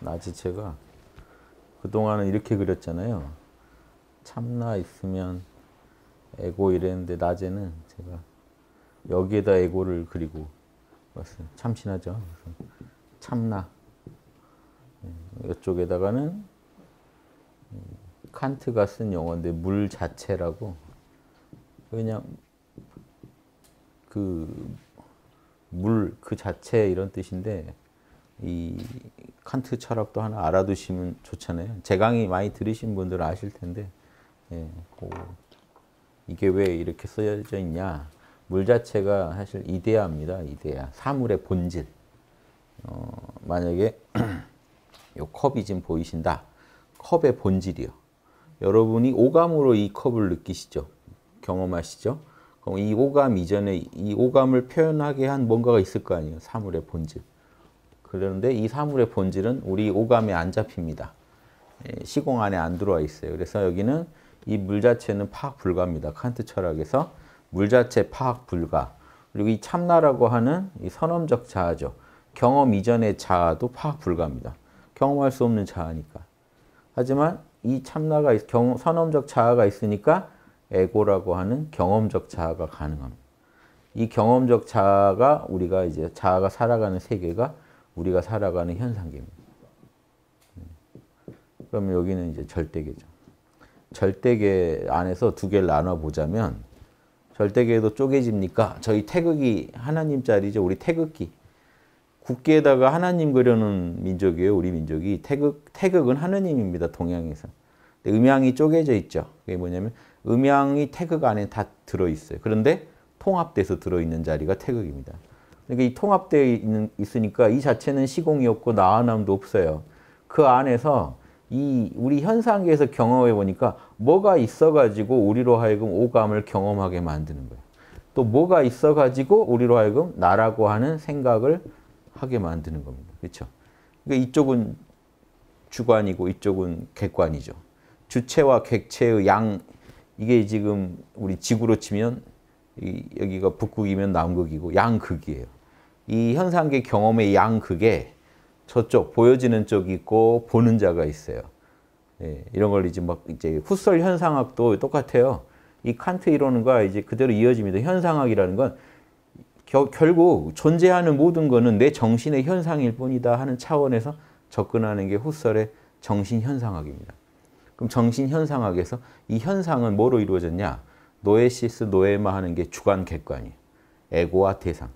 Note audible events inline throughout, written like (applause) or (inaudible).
나 지체가 그동안은 이렇게 그렸잖아요. 참나 있으면 에고 이랬는데 낮에는 제가 여기에다 에고를 그리고 참신하죠. 참나 예, 이쪽에다가는 칸트가 쓴 용어인데 물 자체라고 그냥 그 물그 그 자체 이런 뜻인데 이 칸트 철학도 하나 알아두시면 좋잖아요. 제 강의 많이 들으신 분들 아실 텐데 예, 뭐 이게 왜 이렇게 쓰여져 있냐. 물 자체가 사실 이데아입니다. 이데아. 사물의 본질. 어, 만약에 이 (clears throat) 컵이 지금 보이신다. 컵의 본질이요. 여러분이 오감으로 이 컵을 느끼시죠? 경험하시죠? 그럼 이 오감 이전에 이 오감을 표현하게 한 뭔가가 있을 거 아니에요. 사물의 본질. 그런데 이 사물의 본질은 우리 오감에 안 잡힙니다. 예, 시공 안에 안 들어와 있어요. 그래서 여기는 이 물 자체는 파악 불가입니다. 칸트 철학에서 물 자체 파악 불가. 그리고 이 참나라고 하는 이 선험적 자아죠. 경험 이전의 자아도 파악 불가입니다. 경험할 수 없는 자아니까. 하지만 이 참나가 경, 선험적 자아가 있으니까 에고라고 하는 경험적 자아가 가능합니다. 이 경험적 자아가 우리가 이제 자아가 살아가는 세계가 우리가 살아가는 현상계입니다. 네. 그러 여기는 이제 절대계죠. 절대계 안에서 두 개를 나눠 보자면 절대계도 쪼개집니까? 저희 태극이 하나님 자리죠. 우리 태극기. 국기에다가 하나님 그려놓은 민족이에요. 우리 민족이. 태극, 태극은 하느님입니다. 동양에서. 음양이 쪼개져 있죠. 그게 뭐냐면 음양이 태극 안에 다 들어있어요. 그런데 통합돼서 들어있는 자리가 태극입니다. 그러니까 이 통합되어 있는, 있으니까 이 자체는 시공이 없고 나아남도 없어요. 그 안에서 이 우리 현상계에서 경험해 보니까 뭐가 있어가지고 우리로 하여금 오감을 경험하게 만드는 거예요. 또 뭐가 있어가지고 우리로 하여금 나라고 하는 생각을 하게 만드는 겁니다. 그렇죠? 그러니까 이쪽은 주관이고 이쪽은 객관이죠. 주체와 객체의 양 이게 지금 우리 지구로 치면 여기가 북극이면 남극이고 양극이에요. 이 현상계 경험의 양 극에 저쪽 보여지는 쪽이 있고 보는 자가 있어요. 예, 이런 걸 이제 막 이제 후설 현상학도 똑같아요. 이 칸트 이론과 이제 그대로 이어집니다. 현상학이라는 건 겨, 결국 존재하는 모든 거는 내 정신의 현상일 뿐이다 하는 차원에서 접근하는 게 후설의 정신 현상학입니다. 그럼 정신 현상학에서 이 현상은 뭐로 이루어졌냐? 노에시스 노에마 하는 게 주관 객관이 에고와 대상.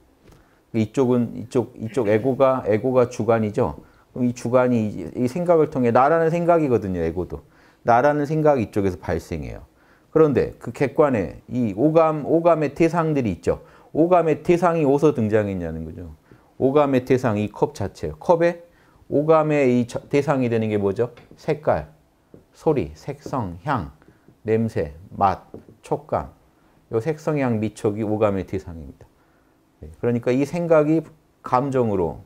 이쪽은 이쪽 이쪽 에고가 에고가 주관이죠. 그럼 이 주관이 이 생각을 통해 나라는 생각이거든요. 에고도 나라는 생각이 쪽에서 발생해요. 그런데 그 객관에 이 오감 오감의 대상들이 있죠. 오감의 대상이 어디서 등장했냐는 거죠. 오감의 대상 이 컵자체요 컵에 오감의 이 대상이 되는 게 뭐죠? 색깔, 소리, 색성, 향, 냄새, 맛, 촉감. 요 색성, 향, 미촉이 오감의 대상입니다. 네, 그러니까 이 생각이 감정으로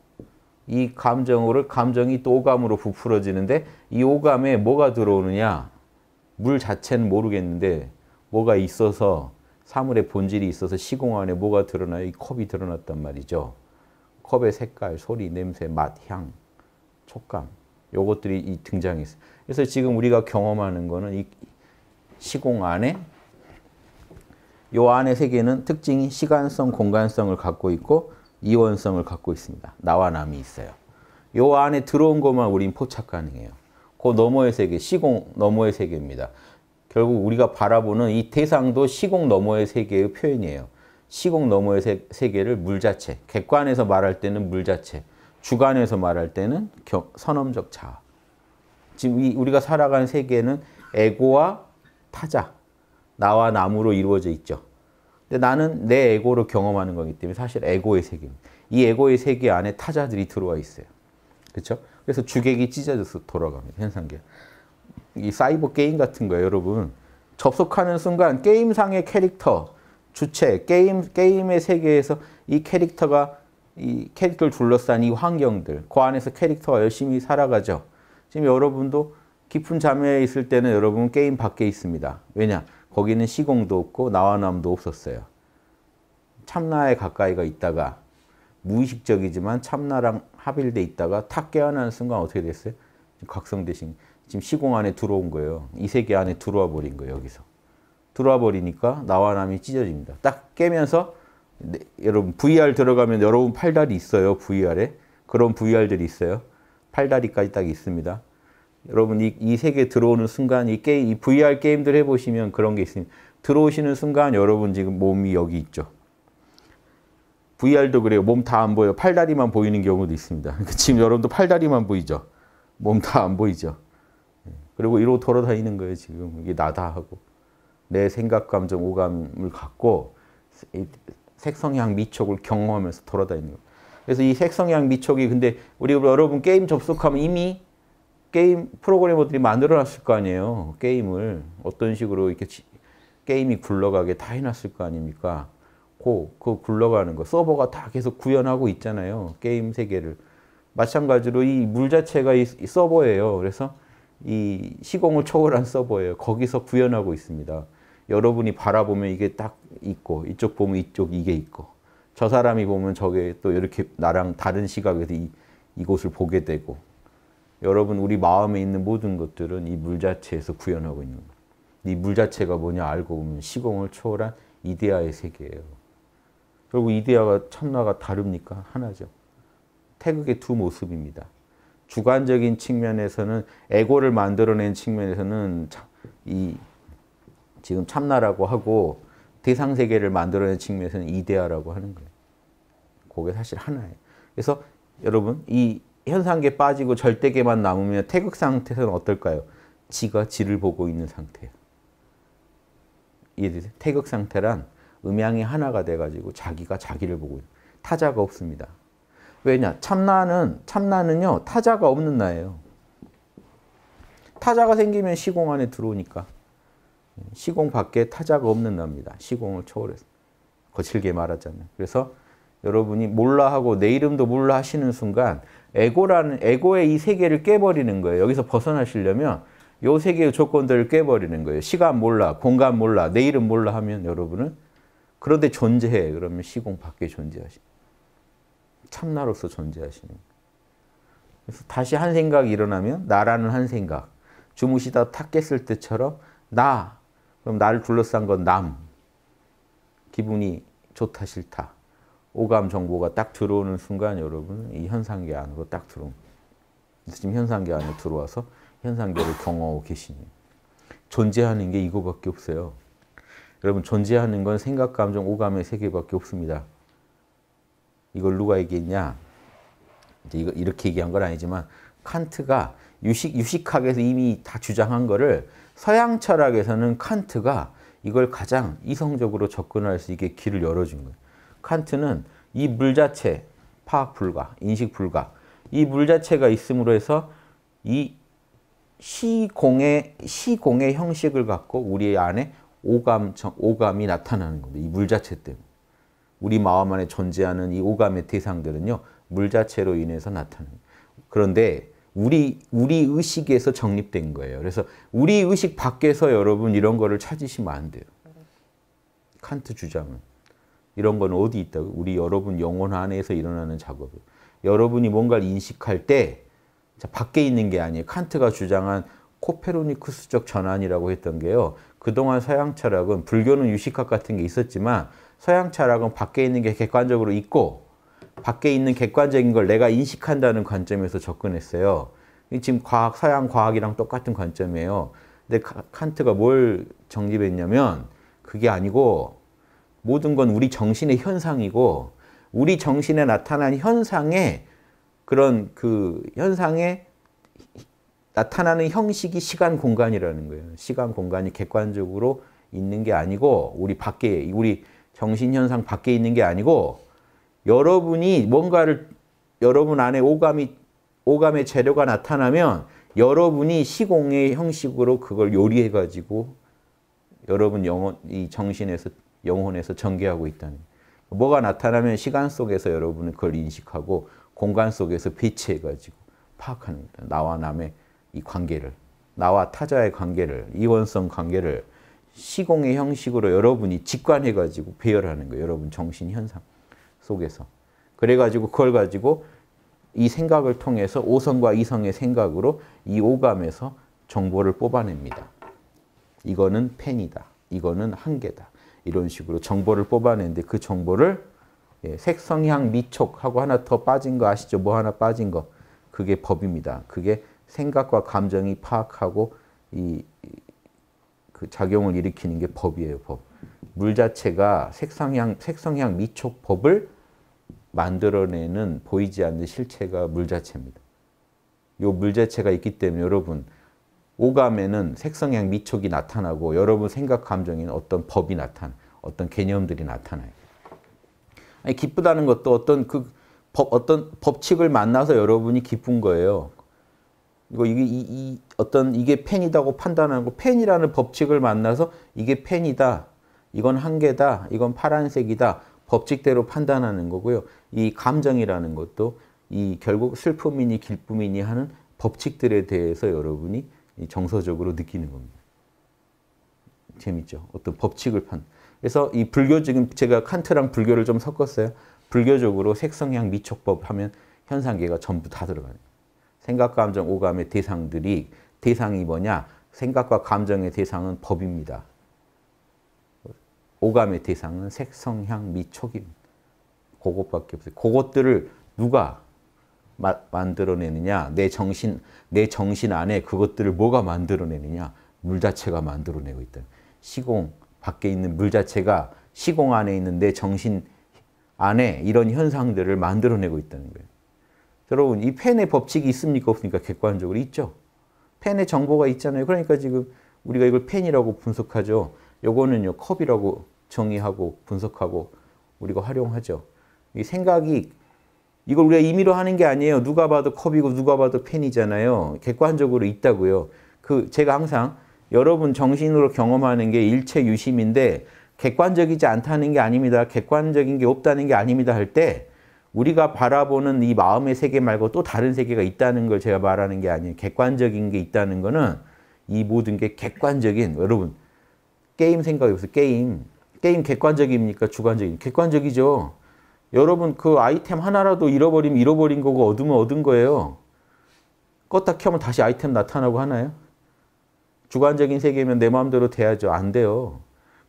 이 감정으로 감정이 또 오감으로 부풀어지는데 이 오감에 뭐가 들어오느냐 물 자체는 모르겠는데 뭐가 있어서 사물의 본질이 있어서 시공 안에 뭐가 드러나요? 이 컵이 드러났단 말이죠. 컵의 색깔, 소리, 냄새, 맛, 향, 촉감 요것들이 등장했어요. 그래서 지금 우리가 경험하는 거는 이 시공 안에 요안의 세계는 특징이 시간성, 공간성을 갖고 있고 이원성을 갖고 있습니다. 나와 남이 있어요. 요 안에 들어온 것만 우린 포착 가능해요. 그 너머의 세계, 시공 너머의 세계입니다. 결국 우리가 바라보는 이 대상도 시공 너머의 세계의 표현이에요. 시공 너머의 세, 세계를 물자체, 객관에서 말할 때는 물자체, 주관에서 말할 때는 경, 선험적 자 지금 이, 우리가 살아가는 세계는 에고와 타자, 나와 남으로 이루어져 있죠. 근데 나는 내 에고로 경험하는 거기 때문에 사실 에고의 세계입니다. 이 에고의 세계 안에 타자들이 들어와 있어요. 그렇죠? 그래서 주객이 찢어져서 돌아갑니다. 현상계. 이 사이버 게임 같은 거예요, 여러분. 접속하는 순간 게임상의 캐릭터, 주체, 게임, 게임의 세계에서 이 캐릭터가 이 캐릭터를 둘러싼 이 환경들, 그 안에서 캐릭터가 열심히 살아가죠. 지금 여러분도 깊은 잠에 있을 때는 여러분 게임 밖에 있습니다. 왜냐? 거기는 시공도 없고 나와남도 없었어요. 참나에 가까이가 있다가 무의식적이지만 참나랑 합일돼 있다가 탁 깨어나는 순간 어떻게 됐어요? 각성되신 지금 시공 안에 들어온 거예요. 이 세계 안에 들어와 버린 거예요. 여기서 들어와 버리니까 나와 남이 찢어집니다. 딱 깨면서 네, 여러분 VR 들어가면 여러분 팔다리 있어요. VR에 그런 VR들이 있어요. 팔다리까지 딱 있습니다. 여러분 이, 이 세계 들어오는 순간 이 게임, 이 VR 게임들 해보시면 그런 게 있습니다. 들어오시는 순간 여러분 지금 몸이 여기 있죠. VR도 그래요. 몸 다 안보여 팔다리만 보이는 경우도 있습니다. (laughs) 지금 여러분도 팔다리만 보이죠. 몸 다 안 보이죠. 예. 그리고 이러고 돌아다니는 거예요. 지금 이게 나다 하고 내 생각, 감정, 오감을 갖고 색성향 미촉을 경험하면서 돌아다니는 거예요. 그래서 이 색성향 미촉이 근데 우리 여러분 게임 접속하면 이미 게임 프로그래머들이 만들어놨을 거 아니에요. 게임을 어떤 식으로 이렇게 게임이 굴러가게 다 해놨을 거 아닙니까? 그, 그 굴러가는 거 서버가 다 계속 구현하고 있잖아요. 게임 세계를. 마찬가지로 이 물 자체가 이, 이 서버예요. 그래서 이 시공을 초월한 서버예요. 거기서 구현하고 있습니다. 여러분이 바라보면 이게 딱 있고 이쪽 보면 이쪽 이게 있고 저 사람이 보면 저게 또 이렇게 나랑 다른 시각에서 이, 이곳을 보게 되고 여러분 우리 마음에 있는 모든 것들은 이 물 자체에서 구현하고 있는 거예요. 이 물 자체가 뭐냐 알고 보면 시공을 초월한 이데아의 세계예요. 결국 이데아와 참나가 다릅니까? 하나죠. 태극의 두 모습입니다. 주관적인 측면에서는 에고를 만들어낸 측면에서는 이 지금 참나라고 하고 대상 세계를 만들어낸 측면에서는 이데아라고 하는 거예요. 그게 사실 하나예요. 그래서 여러분 이 현상계 빠지고 절대계만 남으면 태극 상태는 어떨까요? 지가 지를 보고 있는 상태예요. 이해되세요? 태극 상태란 음양이 하나가 돼가지고 자기가 자기를 보고 있는 타자가 없습니다. 왜냐? 참나는, 참나는요, 타자가 없는 나예요. 타자가 생기면 시공 안에 들어오니까. 시공 밖에 타자가 없는 나입니다. 시공을 초월해서. 거칠게 말하자면. 그래서 여러분이 몰라 하고 내 이름도 몰라 하시는 순간 에고라는 에고의 이 세계를 깨버리는 거예요. 여기서 벗어나시려면 요 세계의 조건들을 깨버리는 거예요. 시간 몰라, 공간 몰라, 내일은 몰라 하면 여러분은 그런데 존재해. 그러면 시공 밖에 존재하시. 참나로서 존재하시는 그래서 다시 한 생각이 일어나면 나라는 한 생각. 주무시다 탁 깼을 때처럼 나. 그럼 나를 둘러싼 건 남. 기분이 좋다 싫다. 오감 정보가 딱 들어오는 순간 여러분 이 현상계 안으로 딱들어온 지금 현상계 안에 들어와서 현상계를 경험하고 계시니 존재하는 게 이거밖에 없어요. 여러분 존재하는 건 생각, 감정, 오감의 세 개밖에 없습니다. 이걸 누가 얘기했냐? 이제 이거 이렇게 얘기한 건 아니지만 칸트가 유식 유식학에서 이미 다 주장한 거를 서양 철학에서는 칸트가 이걸 가장 이성적으로 접근할 수 있게 길을 열어준 거예요. 칸트는 이 물 자체, 파악 불가, 인식 불가, 이 물 자체가 있음으로 해서 이 시공의, 시공의 형식을 갖고 우리 안에 오감, 오감이 나타나는 겁니다. 이 물 자체 때문에. 우리 마음 안에 존재하는 이 오감의 대상들은요. 물 자체로 인해서 나타나는 그런데 우리, 우리 의식에서 정립된 거예요. 그래서 우리 의식 밖에서 여러분 이런 거를 찾으시면 안 돼요. 칸트 주장은. 이런 건 어디 있다고? 우리 여러분 영혼 안에서 일어나는 작업을 여러분이 뭔가를 인식할 때 자, 밖에 있는 게 아니에요. 칸트가 주장한 코페르니쿠스적 전환이라고 했던 게요. 그동안 서양 철학은 불교는 유식학 같은 게 있었지만 서양 철학은 밖에 있는 게 객관적으로 있고 밖에 있는 객관적인 걸 내가 인식한다는 관점에서 접근했어요. 지금 과학, 서양 과학이랑 똑같은 관점이에요. 근데 칸트가 뭘 정립했냐면 그게 아니고 모든 건 우리 정신의 현상이고 우리 정신에 나타난 현상에 그런 그 현상에 나타나는 형식이 시간 공간이라는 거예요. 시간 공간이 객관적으로 있는 게 아니고 우리 밖에 우리 정신 현상 밖에 있는 게 아니고 여러분이 뭔가를 여러분 안에 오감이 오감의 재료가 나타나면 여러분이 시공의 형식으로 그걸 요리해 가지고 여러분 영혼 이 정신에서 영혼에서 전개하고 있다는 뭐가 나타나면 시간 속에서 여러분은 그걸 인식하고 공간 속에서 배치해가지고 파악하는 겁니다. 나와 남의 이 관계를, 나와 타자의 관계를, 이원성 관계를 시공의 형식으로 여러분이 직관해가지고 배열하는 거예요. 여러분 정신 현상 속에서. 그래가지고 그걸 가지고 이 생각을 통해서 오성과 이성의 생각으로 이 오감에서 정보를 뽑아냅니다. 이거는 펜이다. 이거는 한계다. 이런 식으로 정보를 뽑아내는데 그 정보를 예, 색성향 미촉하고 하나 더 빠진 거 아시죠? 뭐 하나 빠진 거. 그게 법입니다. 그게 생각과 감정이 파악하고 이 그 작용을 일으키는 게 법이에요, 법. 물 자체가 색상향 색성향 미촉 법을 만들어내는 보이지 않는 실체가 물 자체입니다. 요 물 자체가 있기 때문에 여러분 오감에는 색성향 미촉이 나타나고 여러분 생각, 감정에는 어떤 법이 나타나, 어떤 개념들이 나타나요. 아니, 기쁘다는 것도 어떤 그 법, 어떤 법칙을 만나서 여러분이 기쁜 거예요. 이거 이게 이, 이 어떤 이게 펜이다고 판단하고 펜이라는 법칙을 만나서 이게 펜이다. 이건 한 개다. 이건 파란색이다. 법칙대로 판단하는 거고요. 이 감정이라는 것도 이 결국 슬픔이니 기쁨이니 하는 법칙들에 대해서 여러분이 정서적으로 느끼는 겁니다. 재밌죠. 어떤 법칙을 판. 그래서 이 불교 지금 제가 칸트랑 불교를 좀 섞었어요. 불교적으로 색성향 미촉법 하면 현상계가 전부 다 들어가요. 생각, 감정, 오감의 대상들이 대상이 뭐냐? 생각과 감정의 대상은 법입니다. 오감의 대상은 색성향 미촉입니다. 그것밖에 없어요. 그것들을 누가 마, 만들어내느냐? 내 정신, 내 정신 안에 그것들을 뭐가 만들어내느냐? 물 자체가 만들어내고 있다. 시공, 밖에 있는 물 자체가 시공 안에 있는 내 정신 안에 이런 현상들을 만들어내고 있다는 거예요. 여러분, 이 펜의 법칙이 있습니까? 없습니까? 객관적으로 있죠. 펜의 정보가 있잖아요. 그러니까 지금 우리가 이걸 펜이라고 분석하죠. 요거는요, 컵이라고 정의하고 분석하고 우리가 활용하죠. 이 생각이 이걸 우리가 임의로 하는 게 아니에요. 누가 봐도 컵이고 누가 봐도 펜이잖아요. 객관적으로 있다고요. 그 제가 항상 여러분 정신으로 경험하는 게 일체 유심인데 객관적이지 않다는 게 아닙니다. 객관적인 게 없다는 게 아닙니다 할 때 우리가 바라보는 이 마음의 세계 말고 또 다른 세계가 있다는 걸 제가 말하는 게 아니에요. 객관적인 게 있다는 거는 이 모든 게 객관적인 여러분 게임 생각해보세요. 게임. 게임 객관적입니까? 주관적입니까? 객관적이죠. 여러분 그 아이템 하나라도 잃어버리면 잃어버린 거고 얻으면 얻은 거예요. 껐다 켜면 다시 아이템 나타나고 하나요? 주관적인 세계면 내 마음대로 돼야죠. 안 돼요.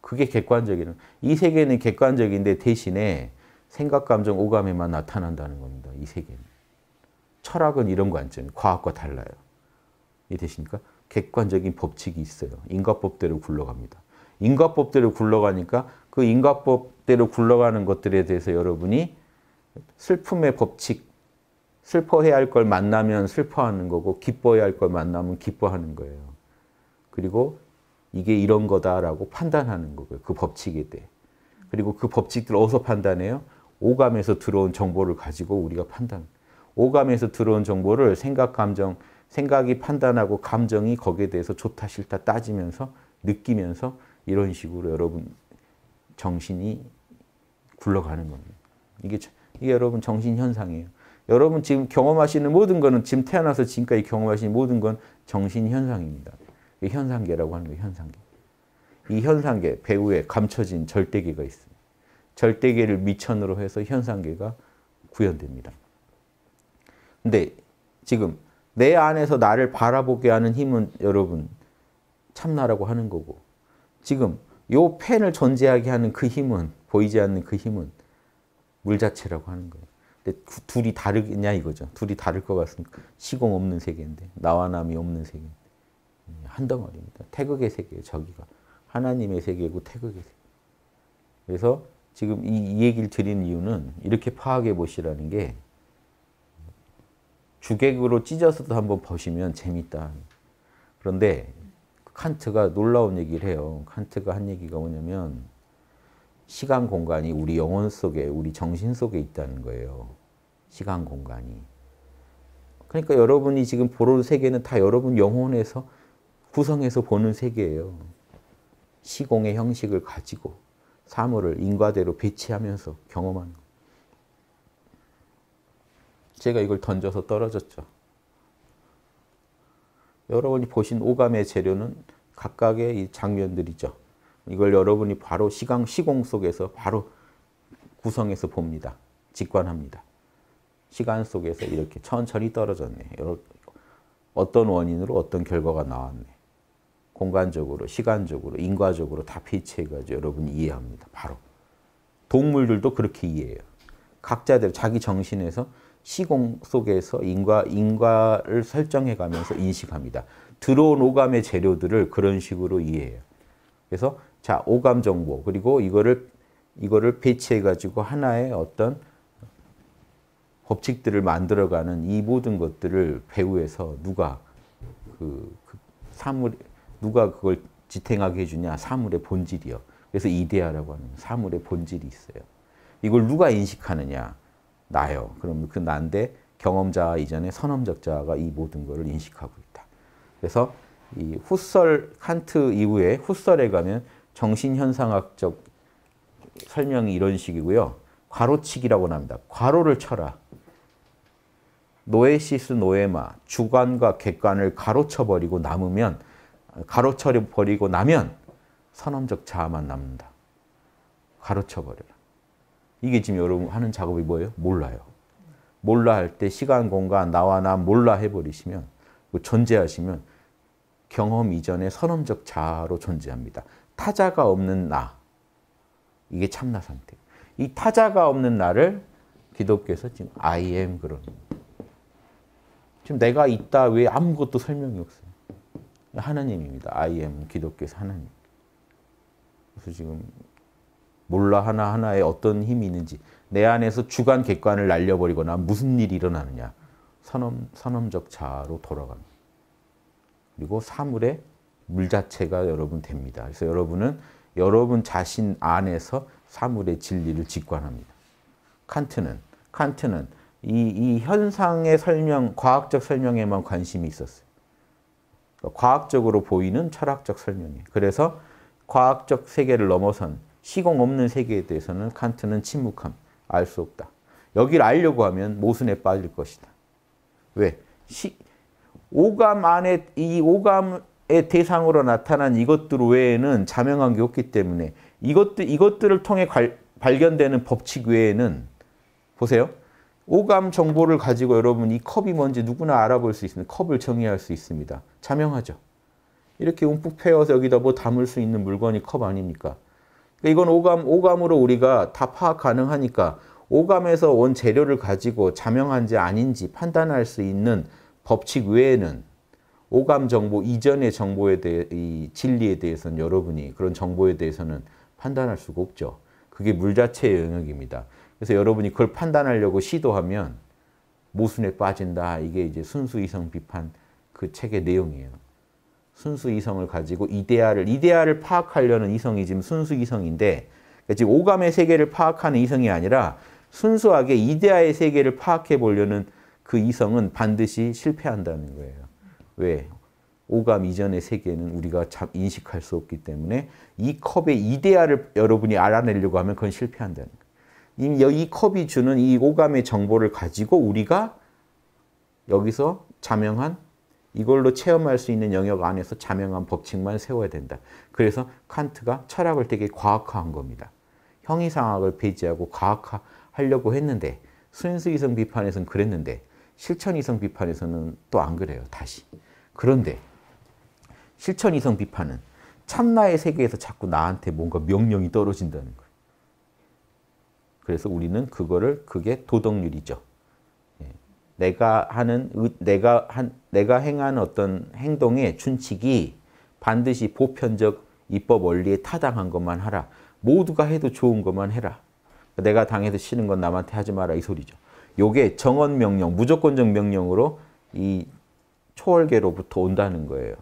그게 객관적이에요. 이 세계는 객관적인데 대신에 생각, 감정, 오감에만 나타난다는 겁니다. 이 세계는. 철학은 이런 관점, 과학과 달라요. 이해되십니까? 객관적인 법칙이 있어요. 인과법대로 굴러갑니다. 인과법대로 굴러가니까 그 인과법대로 굴러가는 것들에 대해서 여러분이 슬픔의 법칙, 슬퍼해야 할 걸 만나면 슬퍼하는 거고 기뻐해야 할 걸 만나면 기뻐하는 거예요. 그리고 이게 이런 거다라고 판단하는 거고요. 그 법칙에 대해. 그리고 그 법칙들 어디서 판단해요? 오감에서 들어온 정보를 가지고 우리가 판단. 오감에서 들어온 정보를 생각, 감정, 생각이 판단하고 감정이 거기에 대해서 좋다, 싫다 따지면서 느끼면서 이런 식으로 여러분 정신이 굴러가는 겁니다. 이게, 이게 여러분 정신 현상이에요. 여러분 지금 경험하시는 모든 거는 지금 태어나서 지금까지 경험하신 모든 건 정신 현상입니다. 현상계라고 하는 거예요. 현상계. 이 현상계 배후에 감춰진 절대계가 있습니다. 절대계를 미천으로 해서 현상계가 구현됩니다. 근데 지금 내 안에서 나를 바라보게 하는 힘은 여러분 참나라고 하는 거고 지금 요 펜을 존재하게 하는 그 힘은 보이지 않는 그 힘은 물 자체라고 하는 거예요. 근데 둘이 다르냐 이거죠. 둘이 다를 것 같습니까? 시공 없는 세계인데 나와 남이 없는 세계. 음, 한 덩어리입니다. 태극의 세계예요. 저기가 하나님의 세계고 태극의 세계. 그래서 지금 이, 이 얘기를 드린 이유는 이렇게 파악해 보시라는 게 주객으로 찢어서도 한번 보시면 재밌다. 그런데 칸트가 놀라운 얘기를 해요. 칸트가 한 얘기가 뭐냐면 시간 공간이 우리 영혼 속에, 우리 정신 속에 있다는 거예요. 시간 공간이. 그러니까 여러분이 지금 보는 세계는 다 여러분 영혼에서 구성해서 보는 세계예요. 시공의 형식을 가지고 사물을 인과대로 배치하면서 경험하는 거. 제가 이걸 던져서 떨어졌죠. 여러분이 보신 오감의 재료는 각각의 이 장면들이죠. 이걸 여러분이 바로 시강 시공 속에서 바로 구성해서 봅니다. 직관합니다. 시간 속에서 이렇게 천천히 떨어졌네. 어떤 원인으로 어떤 결과가 나왔네. 공간적으로, 시간적으로, 인과적으로 다 배치해가지고 여러분이 이해합니다. 바로. 동물들도 그렇게 이해해요. 각자들 자기 정신에서 시공 속에서 인과, 인과를 설정해 가면서 인식합니다. 들어온 오감의 재료들을 그런 식으로 이해해요. 그래서 자, 오감 정보. 그리고 이거를, 이거를 배치해 가지고 하나의 어떤 법칙들을 만들어가는 이 모든 것들을 배우에서 누가 그, 그 사물, 누가 그걸 지탱하게 해주냐? 사물의 본질이요. 그래서 이데아라고 하는 사물의 본질이 있어요. 이걸 누가 인식하느냐? 나요. 그럼 그 난데 경험자 이전에 선험적자가 이 모든 것을 인식하고 있다. 그래서 이 후설 칸트 이후에 후설에 가면 정신현상학적 설명이 이런 식이고요. 과로치기라고 합니다. 과로를 쳐라. 노에시스 노에마 주관과 객관을 가로쳐버리고 남으면 가로쳐버리고 나면 선험적 자아만 남는다. 가로쳐버려라. 이게 지금 여러분 하는 작업이 뭐예요? 몰라요. 몰라 할 때 시간, 공간, 나와 나 몰라 해버리시면 뭐 존재하시면 경험 이전의 선언적 자아로 존재합니다. 타자가 없는 나. 이게 참나 상태. 이 타자가 없는 나를 기독교에서 지금 I am 그런 지금 내가 있다 왜 아무것도 설명이 없어요. 하나님입니다. I am 기독교에서 하나님. 그래서 지금 몰라 하나하나에 어떤 힘이 있는지 내 안에서 주관 객관을 날려버리거나 무슨 일이 일어나느냐. 선엄, 선엄적 자아로 돌아갑니다. 그리고 사물의 물 자체가 여러분 됩니다. 그래서 여러분은 여러분 자신 안에서 사물의 진리를 직관합니다. 칸트는 칸트는 이, 이 현상의 설명, 과학적 설명에만 관심이 있었어요. 그러니까 과학적으로 보이는 철학적 설명이. 그래서 과학적 세계를 넘어선 시공 없는 세계에 대해서는 칸트는 침묵함, 알 수 없다. 여기 알려고 하면 모순에 빠질 것이다. 왜? 시, 오감 안에 이 오감의 대상으로 나타난 이것들 외에는 자명한 게 없기 때문에 이것들 이것들을 통해 갈, 발견되는 법칙 외에는 보세요. 오감 정보를 가지고 여러분 이 컵이 뭔지 누구나 알아볼 수 있습니다. 컵을 정의할 수 있습니다. 자명하죠. 이렇게 움푹 패여서 여기다 뭐 담을 수 있는 물건이 컵 아닙니까? 그러니까 이건 오감, 오감으로 우리가 다 파악 가능하니까 오감에서 온 재료를 가지고 자명한지 아닌지 판단할 수 있는 법칙 외에는 오감 정보 이전의 정보에 대해 이 진리에 대해서는 여러분이 그런 정보에 대해서는 판단할 수가 없죠. 그게 물 자체의 영역입니다. 그래서 여러분이 그걸 판단하려고 시도하면 모순에 빠진다. 이게 이제 순수 이성 비판 그 책의 내용이에요. 순수 이성을 가지고 이데아를 이데아를 파악하려는 이성이 지금 순수 이성인데 그러니까 지금 오감의 세계를 파악하는 이성이 아니라 순수하게 이데아의 세계를 파악해 보려는 그 이성은 반드시 실패한다는 거예요. 왜? 오감 이전의 세계는 우리가 인식할 수 없기 때문에 이 컵의 이데아를 여러분이 알아내려고 하면 그건 실패한다는 거예요. 이, 이 컵이 주는 이 오감의 정보를 가지고 우리가 여기서 자명한 이걸로 체험할 수 있는 영역 안에서 자명한 법칙만 세워야 된다. 그래서 칸트가 철학을 되게 과학화한 겁니다. 형이상학을 폐지하고 과학화하려고 했는데 순수이성 비판에서는 그랬는데 실천이성 비판에서는 또 안 그래요. 다시. 그런데 실천이성 비판은 참나의 세계에서 자꾸 나한테 뭔가 명령이 떨어진다는 거예요. 그래서 우리는 그거를 그게 도덕률이죠. 내가 하는 내가 한 내가 행한 어떤 행동의 준칙이 반드시 보편적 입법 원리에 타당한 것만 하라. 모두가 해도 좋은 것만 해라. 내가 당해서 쉬는 건 남한테 하지 마라 이 소리죠. 요게 정언 명령, 무조건적 명령으로 이 초월계로부터 온다는 거예요.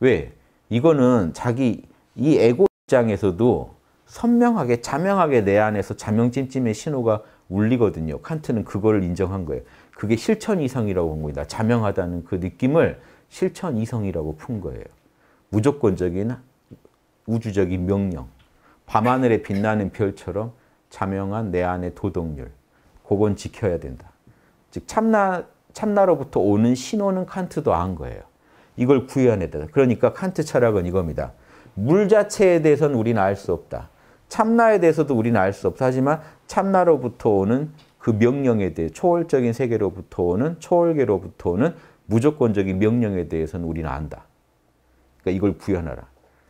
왜? 이거는 자기 이 에고 입장에서도 선명하게 자명하게 내 안에서 자명찜찜의 신호가 울리거든요. 칸트는 그걸 인정한 거예요. 그게 실천 이성이라고 본 겁니다. 자명하다는 그 느낌을 실천 이성이라고 푼 거예요. 무조건적인 우주적인 명령, 밤하늘에 빛나는 별처럼 자명한 내 안의 도덕률, 그건 지켜야 된다. 즉 참나, 참나로부터 오는 신호는 칸트도 안 거예요. 이걸 구현했다. 그러니까 칸트 철학은 이겁니다. 물 자체에 대해서는 우리는 알 수 없다. 참나에 대해서도 우리는 알 수 없다. 하지만 참나로부터 오는 그 명령에 대해 초월적인 세계로부터는 오 초월계로부터는 오 무조건적인 명령에 대해서는 우리는 안다. 그러니까 이걸 구현하라.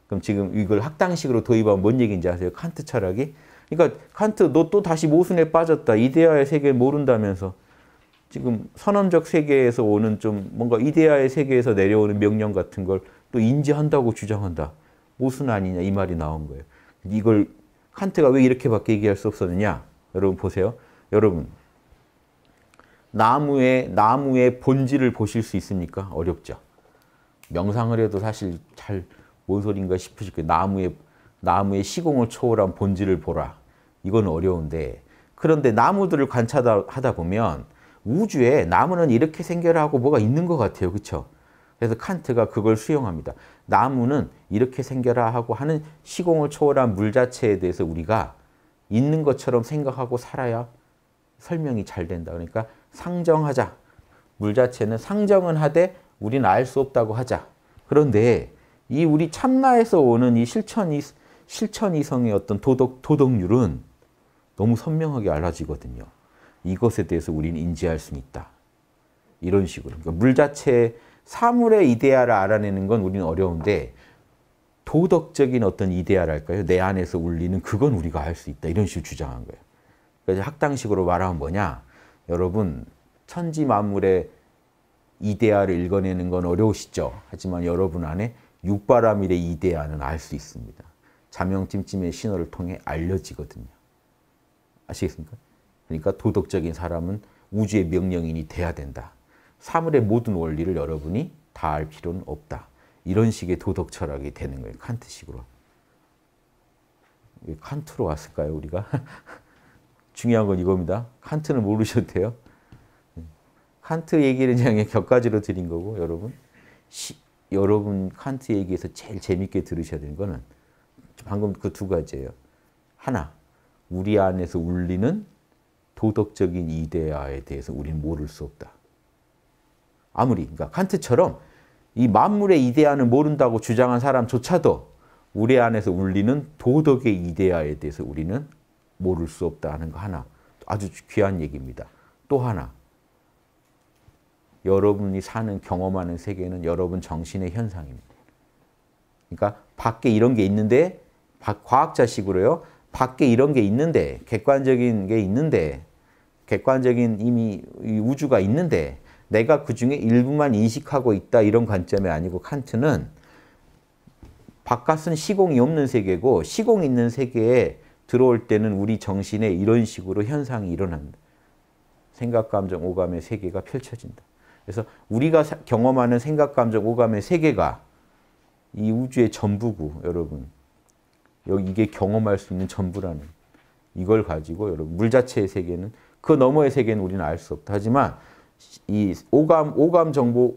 그럼 지금 이걸 학당식으로 도입하면 뭔 얘기인지 아세요? 칸트 철학이? 그러니까 칸트 너 또 다시 모순에 빠졌다. 이데아의 세계 모른다면서 지금 선언적 세계에서 오는 좀 뭔가 이데아의 세계에서 내려오는 명령 같은 걸 또 인지한다고 주장한다. 모순 아니냐 이 말이 나온 거예요. 이걸 칸트가 왜 이렇게밖에 얘기할 수 없었느냐? 여러분 보세요. 여러분 나무의 나무의 본질을 보실 수 있습니까? 어렵죠. 명상을 해도 사실 잘 뭔 소린가 싶으실 거예요. 나무의 나무의 시공을 초월한 본질을 보라. 이건 어려운데 그런데 나무들을 관찰하다 보면 우주에 나무는 이렇게 생겨라고 뭐가 있는 것 같아요. 그렇죠? 그래서 칸트가 그걸 수용합니다. 나무는 이렇게 생겨라 하고 하는 시공을 초월한 물 자체에 대해서 우리가 있는 것처럼 생각하고 살아야 설명이 잘 된다. 그러니까 상정하자. 물 자체는 상정은 하되 우리는 알 수 없다고 하자. 그런데 이 우리 참나에서 오는 이 실천, 이, 실천 이성의 어떤 도덕, 도덕률은 너무 선명하게 알아지거든요 이것에 대해서 우리는 인지할 수 있다. 이런 식으로. 그러니까 물 자체, 사물의 이데아를 알아내는 건 우리는 어려운데 도덕적인 어떤 이데아랄까요? 내 안에서 울리는 그건 우리가 알 수 있다. 이런 식으로 주장한 거예요. 그래서 학당식으로 말하면 뭐냐? 여러분 천지 만물의 이데아를 읽어내는 건 어려우시죠? 하지만 여러분 안에 육바라밀의 이데아는 알 수 있습니다. 자명찜찜의 신호를 통해 알려지거든요. 아시겠습니까? 그러니까 도덕적인 사람은 우주의 명령인이 돼야 된다. 사물의 모든 원리를 여러분이 다 알 필요는 없다. 이런 식의 도덕 철학이 되는 거예요. 칸트식으로. 칸트로 왔을까요, 우리가? (laughs) 중요한 건 이겁니다. 칸트는 모르셔도 돼요. 칸트 얘기를 그냥 격가지로 드린 거고 여러분 시, 여러분 칸트 얘기에서 제일 재밌게 들으셔야 되는 거는 방금 그 두 가지예요. 하나, 우리 안에서 울리는 도덕적인 이데아에 대해서 우리는 모를 수 없다. 아무리, 그러니까 칸트처럼 이 만물의 이데아는 모른다고 주장한 사람조차도 우리 안에서 울리는 도덕의 이데아에 대해서 우리는 모를 수 없다 하는 거 하나. 아주 귀한 얘기입니다. 또 하나. 여러분이 사는 경험하는 세계는 여러분 정신의 현상입니다. 그러니까 밖에 이런 게 있는데 과학자식으로요. 밖에 이런 게 있는데 객관적인 게 있는데 객관적인 이미 우주가 있는데 내가 그중에 일부만 인식하고 있다 이런 관점이 아니고 칸트는 바깥은 시공이 없는 세계고 시공 있는 세계에 들어올 때는 우리 정신에 이런 식으로 현상이 일어납니다. 생각, 감정, 오감의 세계가 펼쳐진다. 그래서 우리가 경험하는 생각, 감정, 오감의 세계가 이 우주의 전부고 여러분 여기 이게 경험할 수 있는 전부라는 이걸 가지고 여러분 물 자체의 세계는 그 너머의 세계는 우리는 알 수 없다. 하지만 이 오감 오감 정보로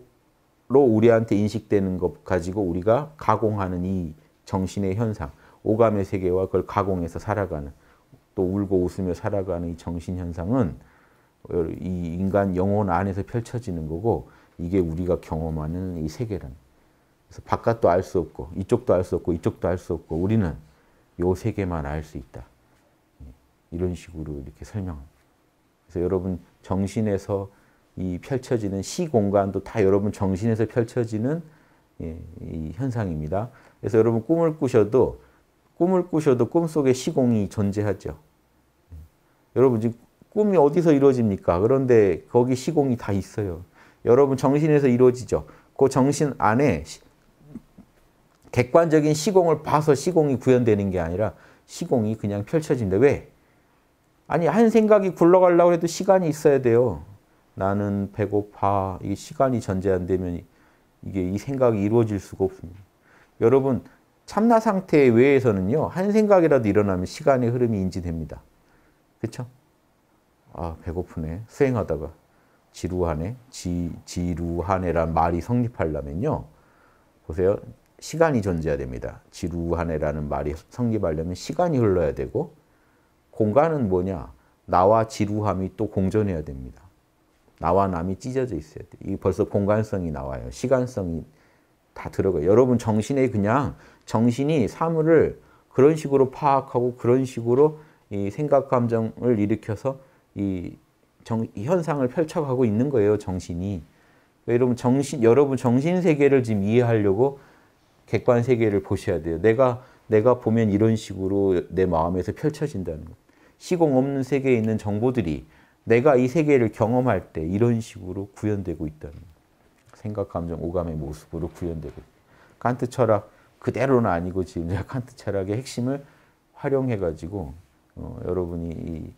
우리한테 인식되는 것 가지고 우리가 가공하는 이 정신의 현상 오감의 세계와 그걸 가공해서 살아가는 또 울고 웃으며 살아가는 이 정신 현상은 이 인간 영혼 안에서 펼쳐지는 거고 이게 우리가 경험하는 이 세계라는. 그래서 바깥도 알 수 없고 이쪽도 알 수 없고 이쪽도 알 수 없고 우리는 요 세계만 알 수 있다. 이런 식으로 이렇게 설명합니다. 그래서 여러분 정신에서 이 펼쳐지는 시 공간도 다 여러분 정신에서 펼쳐지는 예, 현상입니다. 그래서 여러분 꿈을 꾸셔도 꿈을 꾸셔도 꿈속에 시공이 존재하죠. 여러분 지금 꿈이 어디서 이루어집니까? 그런데 거기 시공이 다 있어요. 여러분 정신에서 이루어지죠. 그 정신 안에 객관적인 시공을 봐서 시공이 구현되는 게 아니라 시공이 그냥 펼쳐진다. 왜? 아니 한 생각이 굴러가려고 해도 시간이 있어야 돼요. 나는 배고파. 이 시간이 전제 안 되면 이게 이 생각이 이루어질 수가 없습니다. 여러분 참나 상태 외에서는요. 한 생각이라도 일어나면 시간의 흐름이 인지됩니다. 그렇 아, 배고프네. 수행하다가 지루하네. 지, 지루하네란 말이 성립하려면요. 보세요. 시간이 존재해야 됩니다. 지루하네라는 말이 성립하려면 시간이 흘러야 되고 공간은 뭐냐? 나와 지루함이 또 공존해야 됩니다. 나와 남이 찢어져 있어야 돼. 이 벌써 공간성이 나와요. 시간성이 다 들어가요. 여러분 정신에 그냥 정신이 사물을 그런 식으로 파악하고 그런 식으로 이 생각 감정을 일으켜서 이, 정, 현상을 펼쳐가고 있는 거예요. 정신이. 여러분 정신 여러분 정신 세계를 지금 이해하려고 객관 세계를 보셔야 돼요. 내가 내가 보면 이런 식으로 내 마음에서 펼쳐진다는 거. 시공 없는 세계에 있는 정보들이 내가 이 세계를 경험할 때 이런 식으로 구현되고 있다는 거. 생각, 감정, 오감의 모습으로 구현되고 칸트 철학 그대로는 아니고 지금 제가 칸트 철학의 핵심을 활용해가지고 어, 여러분이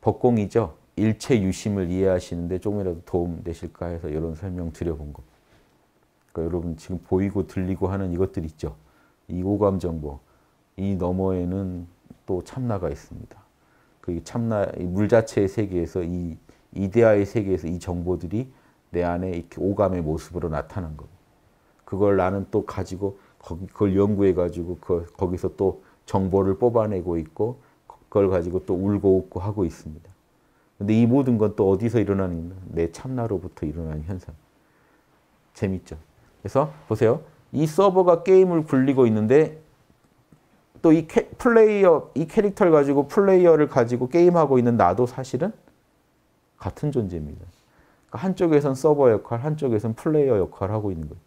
법공이죠. 일체 유심을 이해하시는데 조금이라도 도움 되실까 해서 이런 설명 드려본 거. 그러니까 여러분 지금 보이고 들리고 하는 이것들 있죠. 이 오감 정보. 이 너머에는 또 참나가 있습니다. 그 참나, 물 자체의 세계에서 이 이데아의 세계에서 이 정보들이 내 안에 이렇게 오감의 모습으로 나타난 거. 니 그걸 나는 또 가지고 그걸 연구해 가지고 그 거기서 또 정보를 뽑아내고 있고 그걸 가지고 또 울고 웃고 하고 있습니다. 근데 이 모든 건 또 어디서 일어나는 내 참나로부터 일어나는 현상. 재밌죠. 그래서 보세요. 이 서버가 게임을 굴리고 있는데 또 이 플레이어 이 캐릭터를 가지고 플레이어를 가지고 게임하고 있는 나도 사실은 같은 존재입니다. 그러니까 한쪽에선 서버 역할, 한쪽에선 플레이어 역할을 하고 있는 거예요.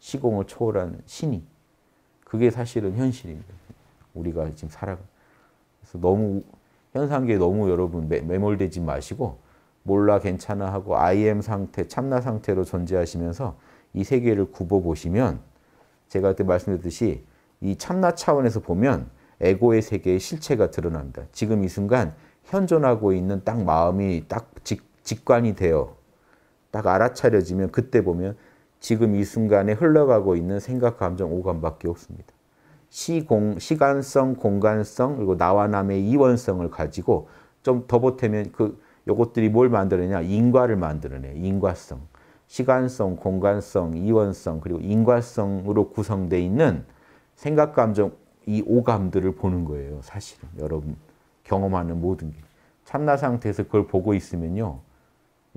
시공을 초월하 신이. 그게 사실은 현실입니다. 우리가 지금 살아가. 그래서 너무 현상계에 너무 여러분 매, 몰되지 마시고 몰라 괜찮아 하고 IM 상태, 참나 상태로 존재하시면서 이 세계를 굽어 보시면 제가 그때 말씀드렸듯이 이 참나 차원에서 보면 에고의 세계의 실체가 드러납니다. 지금 이 순간 현존하고 있는 딱 마음이 딱 직, 직관이 돼요. 딱 알아차려지면 그때 보면 지금 이 순간에 흘러가고 있는 생각, 감정, 오감밖에 없습니다. 시공, 시간성, 공간성, 그리고 나와 남의 이원성을 가지고 좀 더 보태면 그 요것들이 뭘 만들어내냐? 인과를 만들어내 인과성. 시간성, 공간성, 이원성, 그리고 인과성으로 구성되 있는 생각, 감정, 이 오감들을 보는 거예요. 사실은 여러분 경험하는 모든 게. 참나 상태에서 그걸 보고 있으면요.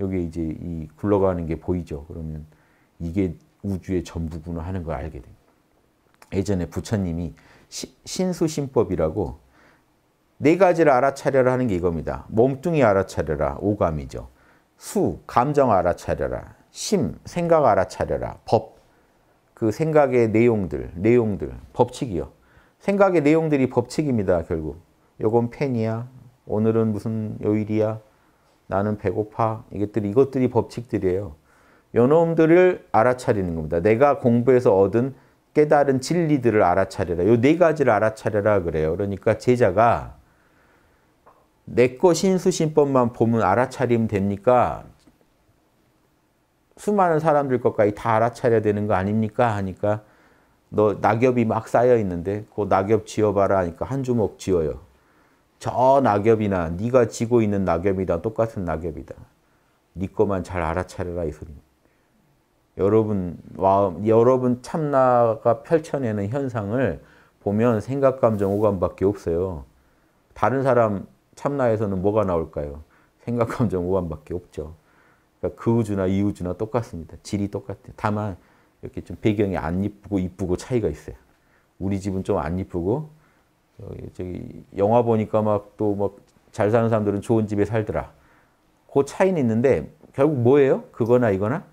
여기에 이제 이 굴러가는 게 보이죠. 그러면 이게 우주의 전부구나 하는 걸 알게 됩니다. 예전에 부처님이 시, 신수신법이라고 네 가지를 알아차려라 하는 게 이겁니다. 몸뚱이 알아차려라, 오감이죠. 수, 감정 알아차려라, 심, 생각 알아차려라, 법, 그 생각의 내용들, 내용들, 법칙이요. 생각의 내용들이 법칙입니다, 결국. 요건 펜이야, 오늘은 무슨 요일이야, 나는 배고파. 이것들이, 이것들이 법칙들이에요. 요놈들을 알아차리는 겁니다. 내가 공부해서 얻은 깨달은 진리들을 알아차려라. 요 네 가지를 알아차려라 그래요. 그러니까 제자가 내 것 신수신법만 보면 알아차리면 됩니까? 수많은 사람들 것까지 다 알아차려야 되는 거 아닙니까? 하니까 너 낙엽이 막 쌓여 있는데 그 낙엽 지어봐라 하니까 한 주먹 지어요. 저 낙엽이나 네가 지고 있는 낙엽이랑 똑같은 낙엽이다. 네 것만 잘 알아차려라 이 소리. 여러분 마음, 여러분 참나가 펼쳐내는 현상을 보면 생각, 감정, 오감밖에 없어요. 다른 사람 참나에서는 뭐가 나올까요? 생각, 감정, 오감밖에 없죠. 그러니까 그 우주나 이 우주나 똑같습니다. 질이 똑같아요. 다만 이렇게 좀 배경이 안 이쁘고 이쁘고 차이가 있어요. 우리 집은 좀 안 이쁘고 저기 영화 보니까 막 또 막 잘 사는 사람들은 좋은 집에 살더라. 그 차이는 있는데 결국 뭐예요? 그거나 이거나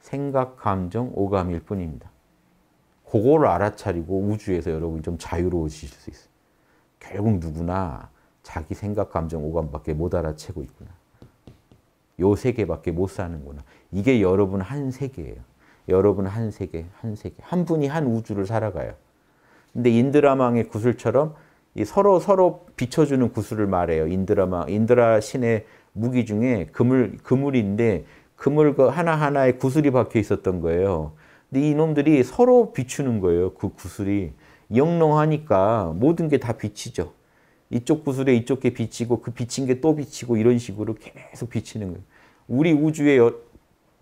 생각, 감정, 오감일 뿐입니다. 그거를 알아차리고 우주에서 여러분이 좀 자유로워지실 수 있어요. 결국 누구나 자기 생각, 감정, 오감밖에 못 알아채고 있구나. 요 세계밖에 못 사는구나. 이게 여러분 한 세계예요. 여러분 한 세계, 한 세계. 한 분이 한 우주를 살아가요. 근데 인드라망의 구슬처럼 서로 서로 비춰주는 구슬을 말해요. 인드라망, 인드라 신의 무기 중에 그물, 그물인데 그물 그 하나하나에 구슬이 박혀 있었던 거예요. 근데 이놈들이 서로 비추는 거예요. 그 구슬이. 영롱하니까 모든 게 다 비치죠. 이쪽 구슬에 이쪽 게 비치고 그 비친 게 또 비치고 이런 식으로 계속 비치는 거예요. 우리 우주에 여,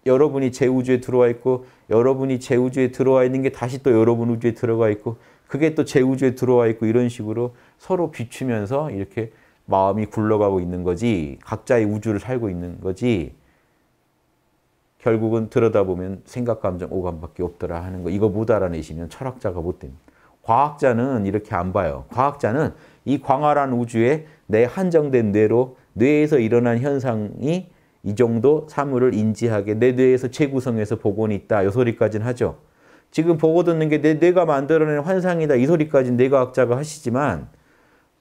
여러분이 제 우주에 들어와 있고 여러분이 제 우주에 들어와 있는 게 다시 또 여러분 우주에 들어가 있고 그게 또 제 우주에 들어와 있고 이런 식으로 서로 비추면서 이렇게 마음이 굴러가고 있는 거지 각자의 우주를 살고 있는 거지 결국은 들여다보면 생각, 감정, 오감밖에 없더라 하는 거 이거 못 알아내시면 철학자가 못 됩니다. 과학자는 이렇게 안 봐요. 과학자는 이 광활한 우주에 내 한정된 뇌로 뇌에서 일어난 현상이 이 정도 사물을 인지하게 내 뇌에서 재구성해서 복원이 있다. 요 소리까지는 하죠. 지금 보고 듣는 게내 뇌가 만들어낸 환상이다 이 소리까지 내가 학자가 하시지만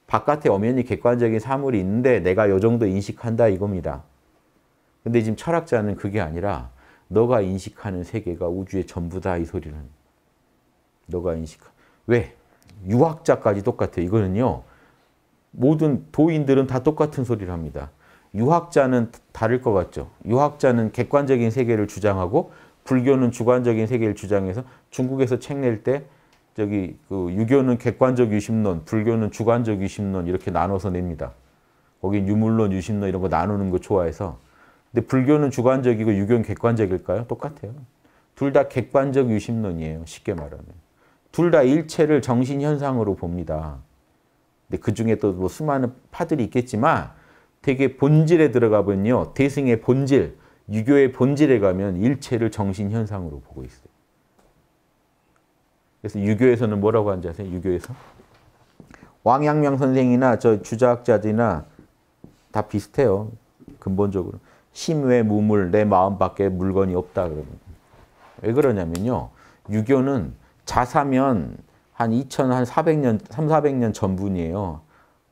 바깥에 엄연히 객관적인 사물이 있는데 내가 요 정도 인식한다 이겁니다. 근데 지금 철학자는 그게 아니라 너가 인식하는 세계가 우주의 전부다 이 소리는 너가 인식한 왜? 유학자까지 똑같아 이거는요 모든 도인들은 다 똑같은 소리를 합니다. 유학자는 다를 것 같죠. 유학자는 객관적인 세계를 주장하고 불교는 주관적인 세계를 주장해서 중국에서 책 낼때 저기 그 유교는 객관적 유심론, 불교는 주관적 유심론 이렇게 나눠서 냅니다. 거긴 유물론, 유심론 이런 거 나누는 거 좋아해서. 근데 불교는 주관적이고 유교는 객관적일까요? 똑같아요. 둘 다 객관적 유심론이에요. 쉽게 말하면. 둘 다 일체를 정신현상으로 봅니다. 근데 그 중에 또 뭐 수많은 파들이 있겠지만 되게 본질에 들어가면요. 대승의 본질, 유교의 본질에 가면 일체를 정신현상으로 보고 있어요. 그래서 유교에서는 뭐라고 하는지 아세요? 유교에서? 왕양명 선생이나 저 주자학자들이나 다 비슷해요. 근본적으로. 심외 무물, 내 마음 밖에 물건이 없다. 그러면. 왜 그러냐면요. 유교는 자사면 한 2,400년, 3,400년 전분이에요.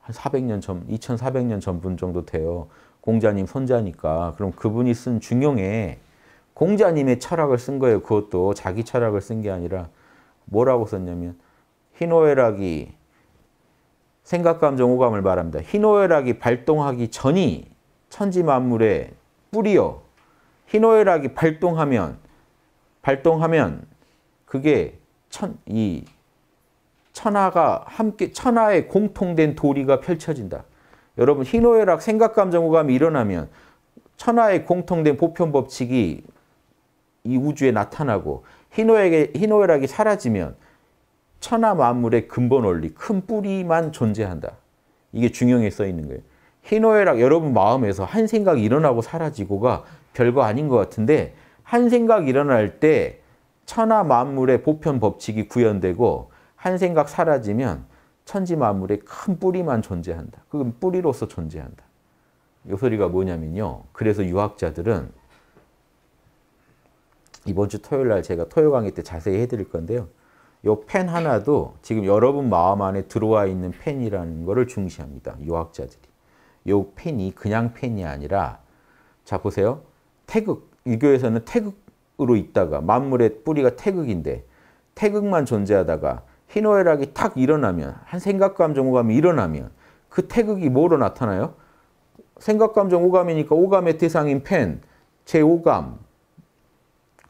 한 400년 전, 2,400년 전분 정도 돼요. 공자님 손자니까. 그럼 그분이 쓴 중용에 공자님의 철학을 쓴 거예요. 그것도 자기 철학을 쓴 게 아니라 뭐라고 썼냐면 희노애락이 생각감정 오감을 말합니다. 희노애락이 발동하기 전이 천지 만물의 뿌리요. 희노애락이 발동하면 발동하면 그게 천 이 천하가 함께 천하의 공통된 도리가 펼쳐진다. 여러분 희노애락 생각감정 오감이 일어나면 천하의 공통된 보편 법칙이 이 우주에 나타나고 희노애락이, 희노애락이 사라지면 천하 만물의 근본 원리, 큰 뿌리만 존재한다. 이게 중형에 써 있는 거예요. 희노애락, 여러분 마음에서 한 생각 일어나고 사라지고가 별거 아닌 것 같은데 한 생각 일어날 때 천하 만물의 보편 법칙이 구현되고 한 생각 사라지면 천지 만물의 큰 뿌리만 존재한다. 그건 뿌리로서 존재한다. 이 소리가 뭐냐면요. 그래서 유학자들은 이번 주 토요일 날 제가 토요 강의 때 자세히 해드릴 건데요. 이펜 하나도 지금 여러분 마음 안에 들어와 있는 펜이라는 것을 중시합니다. 유학자들이. 이 펜이 그냥 펜이 아니라 자 보세요. 태극, 유교에서는 태극으로 있다가 만물의 뿌리가 태극인데 태극만 존재하다가 희노애락이 탁 일어나면 한 생각감정 오감이 일어나면 그 태극이 뭐로 나타나요? 생각감정 오감이니까 오감의 대상인 펜, 제5감,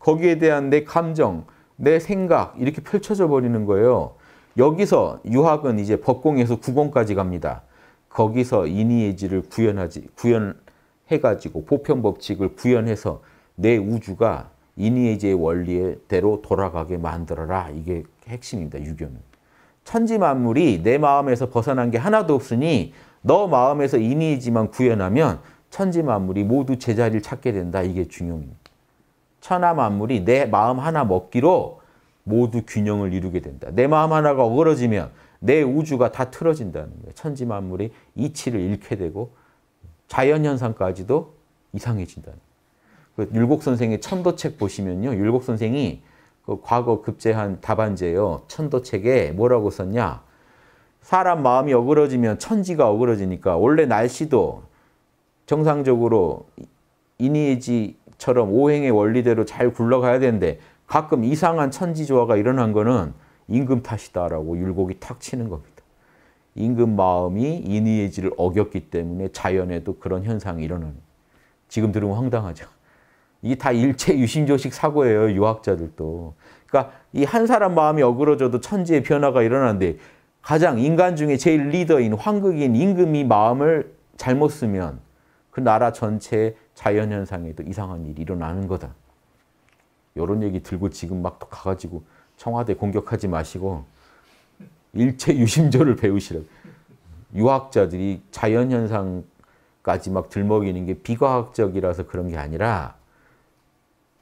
거기에 대한 내 감정, 내 생각 이렇게 펼쳐져 버리는 거예요. 여기서 유학은 이제 법공에서 구공까지 갑니다. 거기서 인의의지를 구현하지 구현해가지고 보편 법칙을 구현해서 내 우주가 인의의지의 원리대로 돌아가게 만들어라. 이게 핵심입니다. 유교는. 천지 만물이 내 마음에서 벗어난 게 하나도 없으니 너 마음에서 인의의지만 구현하면 천지 만물이 모두 제자리를 찾게 된다. 이게 중요합니다. 천하 만물이 내 마음 하나 먹기로 모두 균형을 이루게 된다. 내 마음 하나가 어그러지면 내 우주가 다 틀어진다는 거예요. 천지 만물이 이치를 잃게 되고 자연현상까지도 이상해진다는 거예요. 그 율곡 선생의 천도책 보시면요. 율곡 선생이 그 과거 급제한 답안제요. 천도책에 뭐라고 썼냐. 사람 마음이 어그러지면 천지가 어그러지니까 원래 날씨도 정상적으로 이니에지 처럼 오행의 원리대로 잘 굴러가야 되는데 가끔 이상한 천지조화가 일어난 거는 임금 탓이다라고 율곡이 탁 치는 겁니다. 임금 마음이 인의의 질을 어겼기 때문에 자연에도 그런 현상이 일어나는 지금 들으면 황당하죠. 이게 다 일체 유심조식 사고예요. 유학자들도. 그러니까 이 한 사람 마음이 어그러져도 천지의 변화가 일어나는데 가장 인간 중에 제일 리더인 황극인 임금이 마음을 잘못 쓰면 그 나라 전체에 자연현상에도 이상한 일이 일어나는 거다. 이런 얘기 들고 지금 막 가가지고 청와대 공격하지 마시고 일체 유심조를 배우시라고. 유학자들이 자연현상까지 막 들먹이는 게 비과학적이라서 그런 게 아니라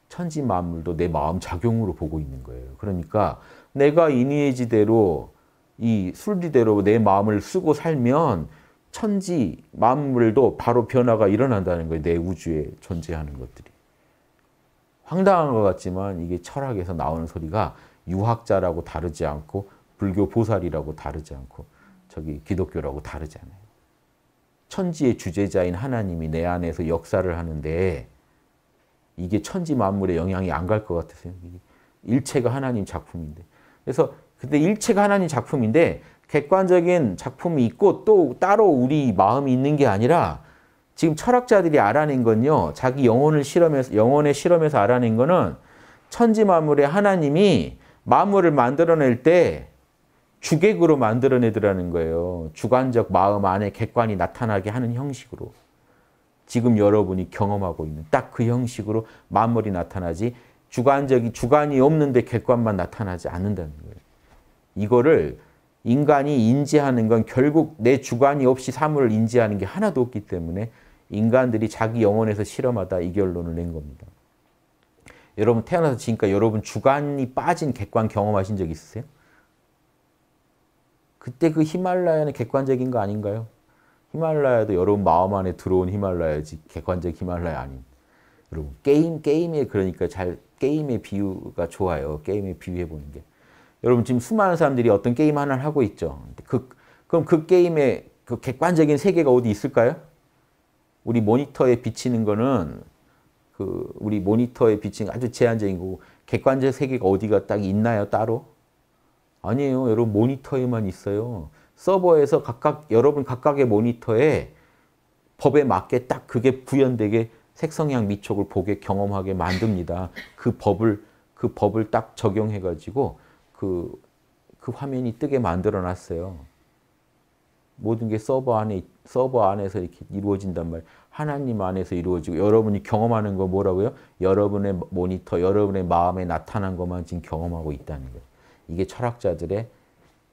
천지 만물도 내 마음 작용으로 보고 있는 거예요. 그러니까 내가 인의지대로 이 순리대로 내 마음을 쓰고 살면 천지 만물도 바로 변화가 일어난다는 거예요. 내 우주에 존재하는 것들이. 황당한 것 같지만 이게 철학에서 나오는 소리가 유학자라고 다르지 않고 불교 보살이라고 다르지 않고 저기 기독교라고 다르지 않아요. 천지의 주제자인 하나님이 내 안에서 역사를 하는데 이게 천지 만물에 영향이 안 갈 것 같아서요. 일체가 하나님 작품인데. 그래서 근데 일체가 하나님 작품인데 객관적인 작품이 있고 또 따로 우리 마음이 있는 게 아니라 지금 철학자들이 알아낸 건요. 자기 영혼을 실험해서 영혼의 실험에서 알아낸 거는 천지 만물의 하나님이 만물을 만들어낼 때 주객으로 만들어내더라는 거예요. 주관적 마음 안에 객관이 나타나게 하는 형식으로. 지금 여러분이 경험하고 있는 딱 그 형식으로 만물이 나타나지 주관적이 주관이 없는데 객관만 나타나지 않는다는 거예요. 이거를 인간이 인지하는 건 결국 내 주관이 없이 사물을 인지하는 게 하나도 없기 때문에 인간들이 자기 영혼에서 실험하다 이 결론을 낸 겁니다. 여러분 태어나서 지금까지 여러분 주관이 빠진 객관 경험하신 적 있으세요? 그때 그 히말라야는 객관적인 거 아닌가요? 히말라야도 여러분 마음 안에 들어온 히말라야지 객관적 히말라야 아닌. 여러분 게임 게임에 그러니까 잘 게임의 비유가 좋아요. 게임에 비유해 보는 게. 여러분 지금 수많은 사람들이 어떤 게임 하나를 하고 있죠. 그, 그럼 그 게임의 그 객관적인 세계가 어디 있을까요? 우리 모니터에 비치는 거는 그 우리 모니터에 비치는 아주 제한적인 거고 객관적 세계가 어디가 딱 있나요 따로? 아니에요. 여러분 모니터에만 있어요. 서버에서 각각 여러분 각각의 모니터에 법에 맞게 딱 그게 구현되게 색성향 미촉을 보게 경험하게 만듭니다. 그 법을 그 법을 딱 적용해 가지고 그, 그 화면이 뜨게 만들어 놨어요. 모든 게 서버 안에, 서버 안에서 이렇게 이루어진단 말. 하나님 안에서 이루어지고, 여러분이 경험하는 거 뭐라고요? 여러분의 모니터, 여러분의 마음에 나타난 것만 지금 경험하고 있다는 거예요. 이게 철학자들의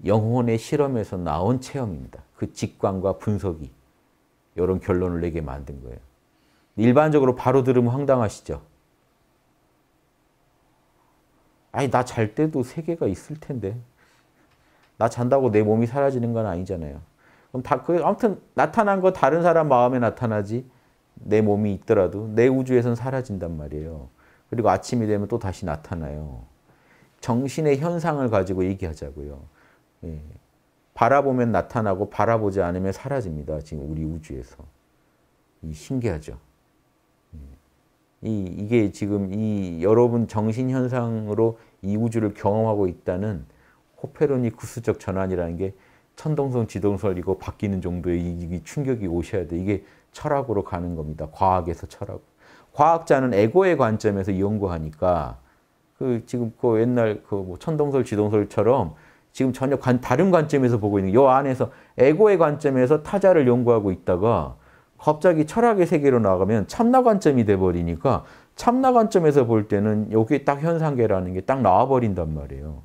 영혼의 실험에서 나온 체험입니다. 그 직관과 분석이 이런 결론을 내게 만든 거예요. 일반적으로 바로 들으면 황당하시죠? 아니 나 잘 때도 세계가 있을 텐데 나 잔다고 내 몸이 사라지는 건 아니잖아요. 그럼 다그 아무튼 나타난 거 다른 사람 마음에 나타나지 내 몸이 있더라도 내 우주에선 사라진단 말이에요. 그리고 아침이 되면 또 다시 나타나요. 정신의 현상을 가지고 얘기하자고요. 예. 바라보면 나타나고 바라보지 않으면 사라집니다. 지금 우리 우주에서. 신기하죠. 이, 이게 지금 이 여러분 정신 현상으로 이 우주를 경험하고 있다는 호페로니쿠스적 전환이라는 게 천동성 지동설이고 바뀌는 정도의 이, 이 충격이 오셔야 돼. 이게 철학으로 가는 겁니다. 과학에서 철학. 과학자는 에고의 관점에서 연구하니까 그 지금 그 옛날 그뭐 천동설 지동설처럼 지금 전혀 관, 다른 관점에서 보고 있는 요 안에서 에고의 관점에서 타자를 연구하고 있다가 갑자기 철학의 세계로 나가면 참나 관점이 돼 버리니까 참나 관점에서 볼 때는 여기 딱 현상계라는 게 딱 나와 버린단 말이에요.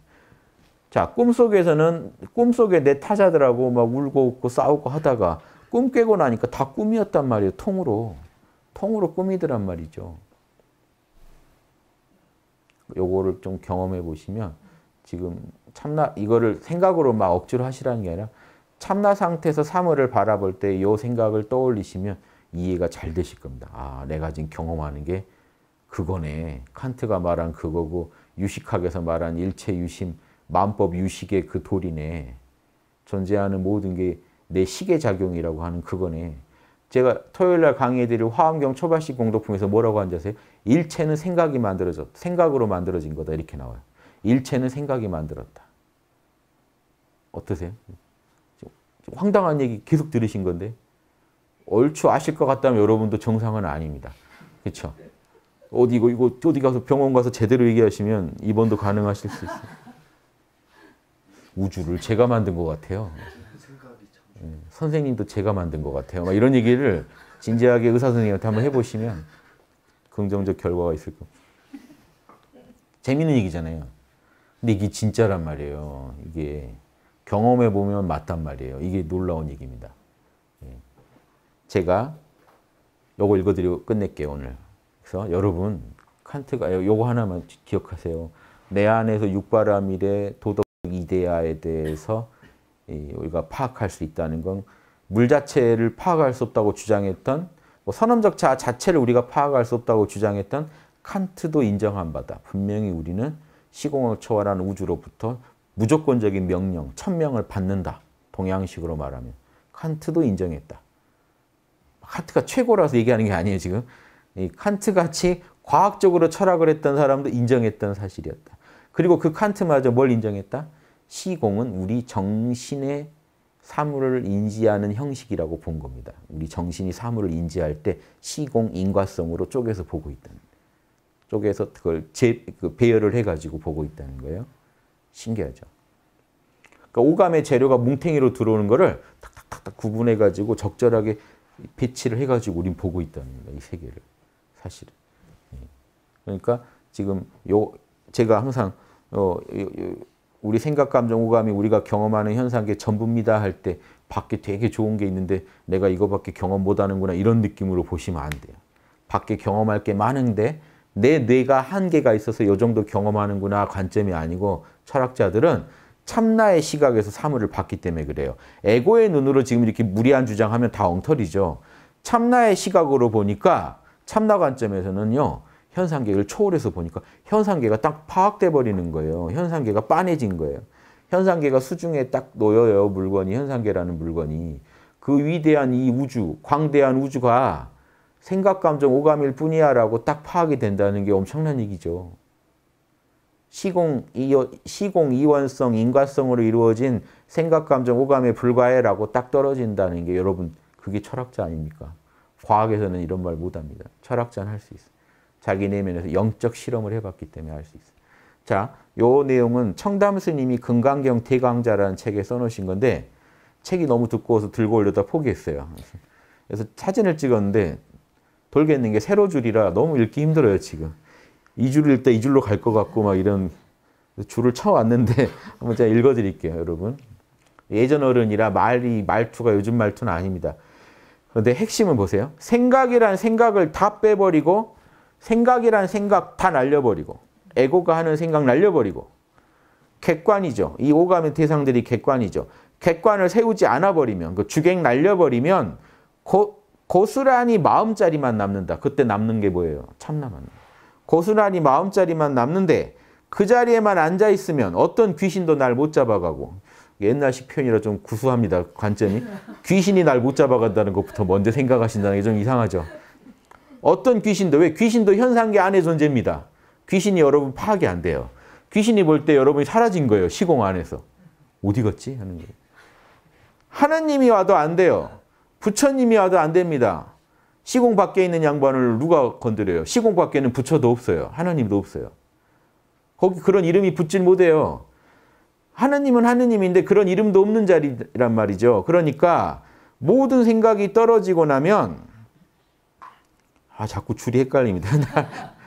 자, 꿈속에서는 꿈속에 내 타자들하고 막 울고 웃고 싸우고 하다가 꿈 깨고 나니까 다 꿈이었단 말이에요. 통으로. 통으로 꿈이더란 말이죠. 요거를 좀 경험해 보시면 지금 참나 이거를 생각으로 막 억지로 하시라는 게 아니라 참나 상태에서 사물을 바라볼 때 이 생각을 떠올리시면 이해가 잘 되실 겁니다. 아, 내가 지금 경험하는 게 그거네. 칸트가 말한 그거고 유식학에서 말한 일체 유심, 만법 유식의 그 도리네. 존재하는 모든 게 내 시계작용이라고 하는 그거네. 제가 토요일 날 강의해드릴 화엄경 초발식 공덕품에서 뭐라고 앉아세요? 일체는 생각이 만들어졌, 생각으로 만들어진 거다 이렇게 나와요. 일체는 생각이 만들었다. 어떠세요? 황당한 얘기 계속 들으신 건데 얼추 아실 것 같다면 여러분도 정상은 아닙니다. 그렇죠? 어디 이거 이거 어디 가서 병원 가서 제대로 얘기하시면 입원도 가능하실 수 있어요. 우주를 제가 만든 것 같아요. 예, 선생님도 제가 만든 것 같아요. 막 이런 얘기를 진지하게 의사 선생님한테 한번 해보시면 긍정적 결과가 있을 겁니다. 재밌는 얘기잖아요. 근데 이게 진짜란 말이에요. 이게 경험해 보면 맞단 말이에요. 이게 놀라운 얘기입니다. 예. 제가 요거 읽어드리고 끝낼게요 오늘. 그래서 여러분 칸트가 아, 요거 하나만 기억하세요. 내 안에서 육바람일의 도덕 이데아에 대해서 우리가 파악할 수 있다는 건 물 자체를 파악할 수 없다고 주장했던 뭐 선험적자 자체를 우리가 파악할 수 없다고 주장했던 칸트도 인정한 바다. 분명히 우리는 시공학처와라 우주로부터 무조건적인 명령, 천명을 받는다. 동양식으로 말하면. 칸트도 인정했다. 칸트가 최고라서 얘기하는 게 아니에요, 지금. 칸트같이 과학적으로 철학을 했던 사람도 인정했던 사실이었다. 그리고 그 칸트마저 뭘 인정했다? 시공은 우리 정신의 사물을 인지하는 형식이라고 본 겁니다. 우리 정신이 사물을 인지할 때 시공 인과성으로 쪼개서 보고 있다는 쪼개서 그걸 제, 그 배열을 해가지고 보고 있다는 거예요. 신기하죠. 그러니까 오감의 재료가 뭉탱이로 들어오는 거를 탁탁탁탁 구분해가지고 적절하게 배치를 해가지고 우린 보고 있다는 겁니다. 이 세계를. 사실은. 예. 그러니까 지금 요 제가 항상 어, 우리 생각, 감정, 오감이 우리가 경험하는 현상계 전부입니다 할 때 밖에 되게 좋은 게 있는데 내가 이거밖에 경험 못하는구나 이런 느낌으로 보시면 안 돼요. 밖에 경험할 게 많은데 내 뇌가 한계가 있어서 요 정도 경험하는구나 관점이 아니고 철학자들은 참나의 시각에서 사물을 봤기 때문에 그래요. 에고의 눈으로 지금 이렇게 무리한 주장하면 다 엉터리죠. 참나의 시각으로 보니까 참나 관점에서는요. 현상계를 초월해서 보니까 현상계가 딱 파악돼 버리는 거예요. 현상계가 빤해진 거예요. 현상계가 수중에 딱 놓여요. 물건이 현상계라는 물건이 그 위대한 이 우주, 광대한 우주가 생각, 감정, 오감일 뿐이야 라고 딱 파악이 된다는 게 엄청난 얘기죠. 시공, 이어, 시공 이원성, 인과성으로 이루어진 생각, 감정, 오감에 불과해 라고 딱 떨어진다는 게 여러분 그게 철학자 아닙니까? 과학에서는 이런 말 못합니다. 철학자는 할 수있어 자기 내면에서 영적 실험을 해봤기 때문에 할 수있어 자, 요 내용은 청담 스님이 금강경 대강자라는 책에 써놓으신 건데 책이 너무 두꺼워서 들고 올려다 포기했어요. 그래서 사진을 찍었는데 돌겠는 게 세로 줄이라 너무 읽기 힘들어요, 지금. 이 줄을 읽이 줄로 갈 것 같고 막 이런 줄을 쳐왔는데 (laughs) 한번 제가 읽어드릴게요, 여러분. 예전 어른이라 말이 말투가 요즘 말투는 아닙니다. 그런데 핵심은 보세요. 생각이란 생각을 다 빼버리고 생각이란 생각 다 날려버리고 에고가 하는 생각 날려버리고 객관이죠. 이 오감의 대상들이 객관이죠. 객관을 세우지 않아 버리면 그 주객 날려 버리면 곧 고스란히 마음자리만 남는다. 그때 남는 게 뭐예요? 참나만. 고스란히 마음자리만 남는데 그 자리에만 앉아 있으면 어떤 귀신도 날 못 잡아가고 옛날식 표현이라 좀 구수합니다. 관점이. 귀신이 날 못 잡아간다는 것부터 먼저 생각하신다는 게 좀 이상하죠. 어떤 귀신도 왜 귀신도 현상계 안의 존재입니다. 귀신이 여러분 파악이 안 돼요. 귀신이 볼 때 여러분이 사라진 거예요. 시공 안에서. 어디 갔지? 하는 거예요. 하나님이 와도 안 돼요. 부처님이 와도 안 됩니다. 시공 밖에 있는 양반을 누가 건드려요? 시공 밖에는 부처도 없어요. 하나님도 없어요. 거기 그런 이름이 붙질 못해요. 하느님은 하느님인데 그런 이름도 없는 자리란 말이죠. 그러니까 모든 생각이 떨어지고 나면 아 자꾸 줄이 헷갈립니다. (laughs)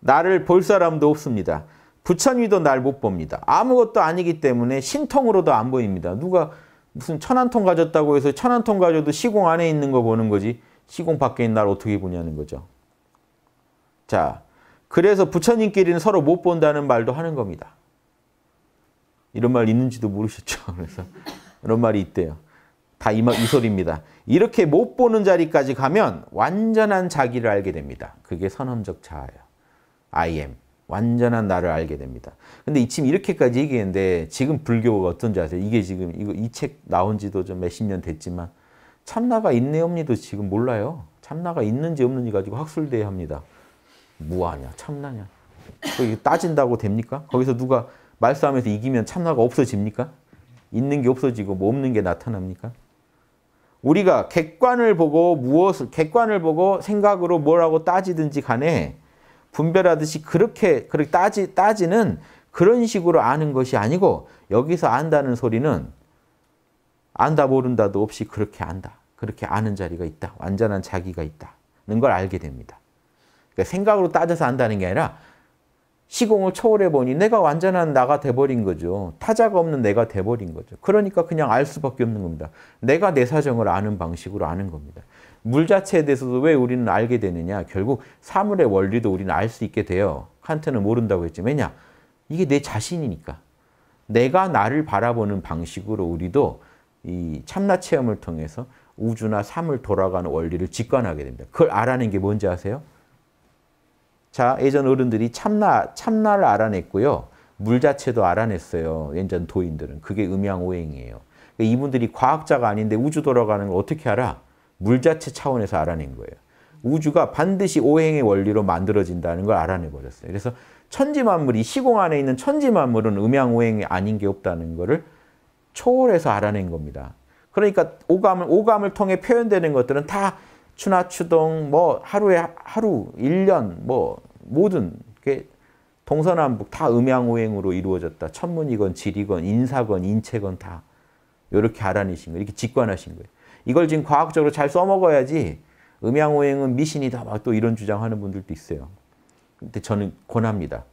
나를 볼 사람도 없습니다. 부처님도 날 못 봅니다. 아무것도 아니기 때문에 신통으로도 안 보입니다. 누가 무슨 천안통 가졌다고 해서 천안통 가져도 시공 안에 있는 거 보는 거지 시공 밖에 있는 날 어떻게 보냐는 거죠. 자, 그래서 부처님끼리는 서로 못 본다는 말도 하는 겁니다. 이런 말 있는지도 모르셨죠. (laughs) 그래서 이런 말이 있대요. 다이 이 소리입니다. 이렇게 못 보는 자리까지 가면 완전한 자기를 알게 됩니다. 그게 선험적 자아예요. I am. 완전한 나를 알게 됩니다. 근데 지금 이렇게까지 얘기했는데 지금 불교가 어떤지 아세요? 이게 지금 이거 이 책 나온 지도 좀 몇십 년 됐지만 참나가 있네 없니도 지금 몰라요. 참나가 있는지 없는지 가지고 학술대회 합니다. 무하냐 참나냐. 거 그 따진다고 됩니까? 거기서 누가 말싸움에서 이기면 참나가 없어집니까? 있는 게 없어지고 뭐 없는 게 나타납니까? 우리가 객관을 보고 무엇을 객관을 보고 생각으로 뭐라고 따지든지 간에 분별하듯이 그렇게 그렇게 따지 따지는 그런 식으로 아는 것이 아니고 여기서 안다는 소리는 안다 모른다도 없이 그렇게 안다. 그렇게 아는 자리가 있다. 완전한 자기가 있다는 걸 알게 됩니다. 그러니까 생각으로 따져서 안다는 게 아니라 시공을 초월해 보니 내가 완전한 나가 돼버린 거죠. 타자가 없는 내가 돼버린 거죠. 그러니까 그냥 알 수밖에 없는 겁니다. 내가 내 사정을 아는 방식으로 아는 겁니다. 물 자체에 대해서도 왜 우리는 알게 되느냐. 결국 사물의 원리도 우리는 알 수 있게 돼요. 칸트는 모른다고 했지. 왜냐? 이게 내 자신이니까. 내가 나를 바라보는 방식으로 우리도 이 참나 체험을 통해서 우주나 삶을 돌아가는 원리를 직관하게 됩니다. 그걸 알아낸 게 뭔지 아세요? 자, 예전 어른들이 참나, 참나를 알아냈고요. 물 자체도 알아냈어요. 예전 도인들은. 그게 음양오행이에요. 그러니까 이분들이 과학자가 아닌데 우주 돌아가는 걸 어떻게 알아? 물 자체 차원에서 알아낸 거예요. 우주가 반드시 오행의 원리로 만들어진다는 걸 알아내버렸어요. 그래서 천지만물이 시공 안에 있는 천지만물은 음양오행이 아닌 게 없다는 거를 초월해서 알아낸 겁니다. 그러니까 오감을, 오감을 통해 표현되는 것들은 다 추나 추동 뭐 하루에 하루 1년 뭐 모든 동서남북 다 음양오행으로 이루어졌다. 천문이건 지리건 인사건 인체건 다 이렇게 알아내신 거예요. 이렇게 직관하신 거예요. 이걸 지금 과학적으로 잘 써먹어야지 음양오행은 미신이다 막 또 이런 주장하는 분들도 있어요. 근데 저는 권합니다.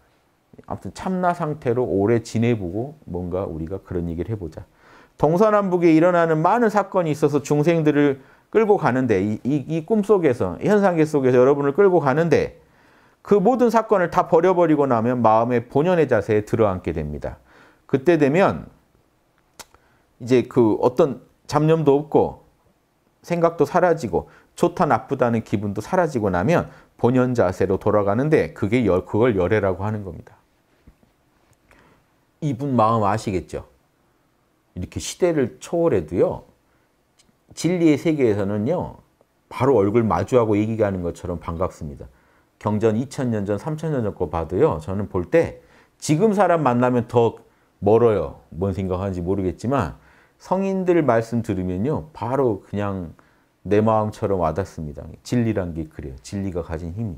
아무튼 참나 상태로 오래 지내보고 뭔가 우리가 그런 얘기를 해보자. 동서남북에 일어나는 많은 사건이 있어서 중생들을 끌고 가는데 이, 이, 이 꿈속에서 현상계 속에서 여러분을 끌고 가는데 그 모든 사건을 다 버려버리고 나면 마음의 본연의 자세에 들어앉게 됩니다. 그때 되면 이제 그 어떤 잡념도 없고 생각도 사라지고 좋다 나쁘다는 기분도 사라지고 나면 본연 자세로 돌아가는데 그게 열, 그걸 열애라고 하는 겁니다. 이분 마음 아시겠죠? 이렇게 시대를 초월해도요. 진리의 세계에서는요. 바로 얼굴 마주하고 얘기하는 것처럼 반갑습니다. 경전 2000년 전, 3000년 전 거 봐도요. 저는 볼 때 지금 사람 만나면 더 멀어요. 뭔 생각하는지 모르겠지만 성인들 말씀 들으면요. 바로 그냥 내 마음처럼 와닿습니다. 진리란 게 그래요. 진리가 가진 힘이.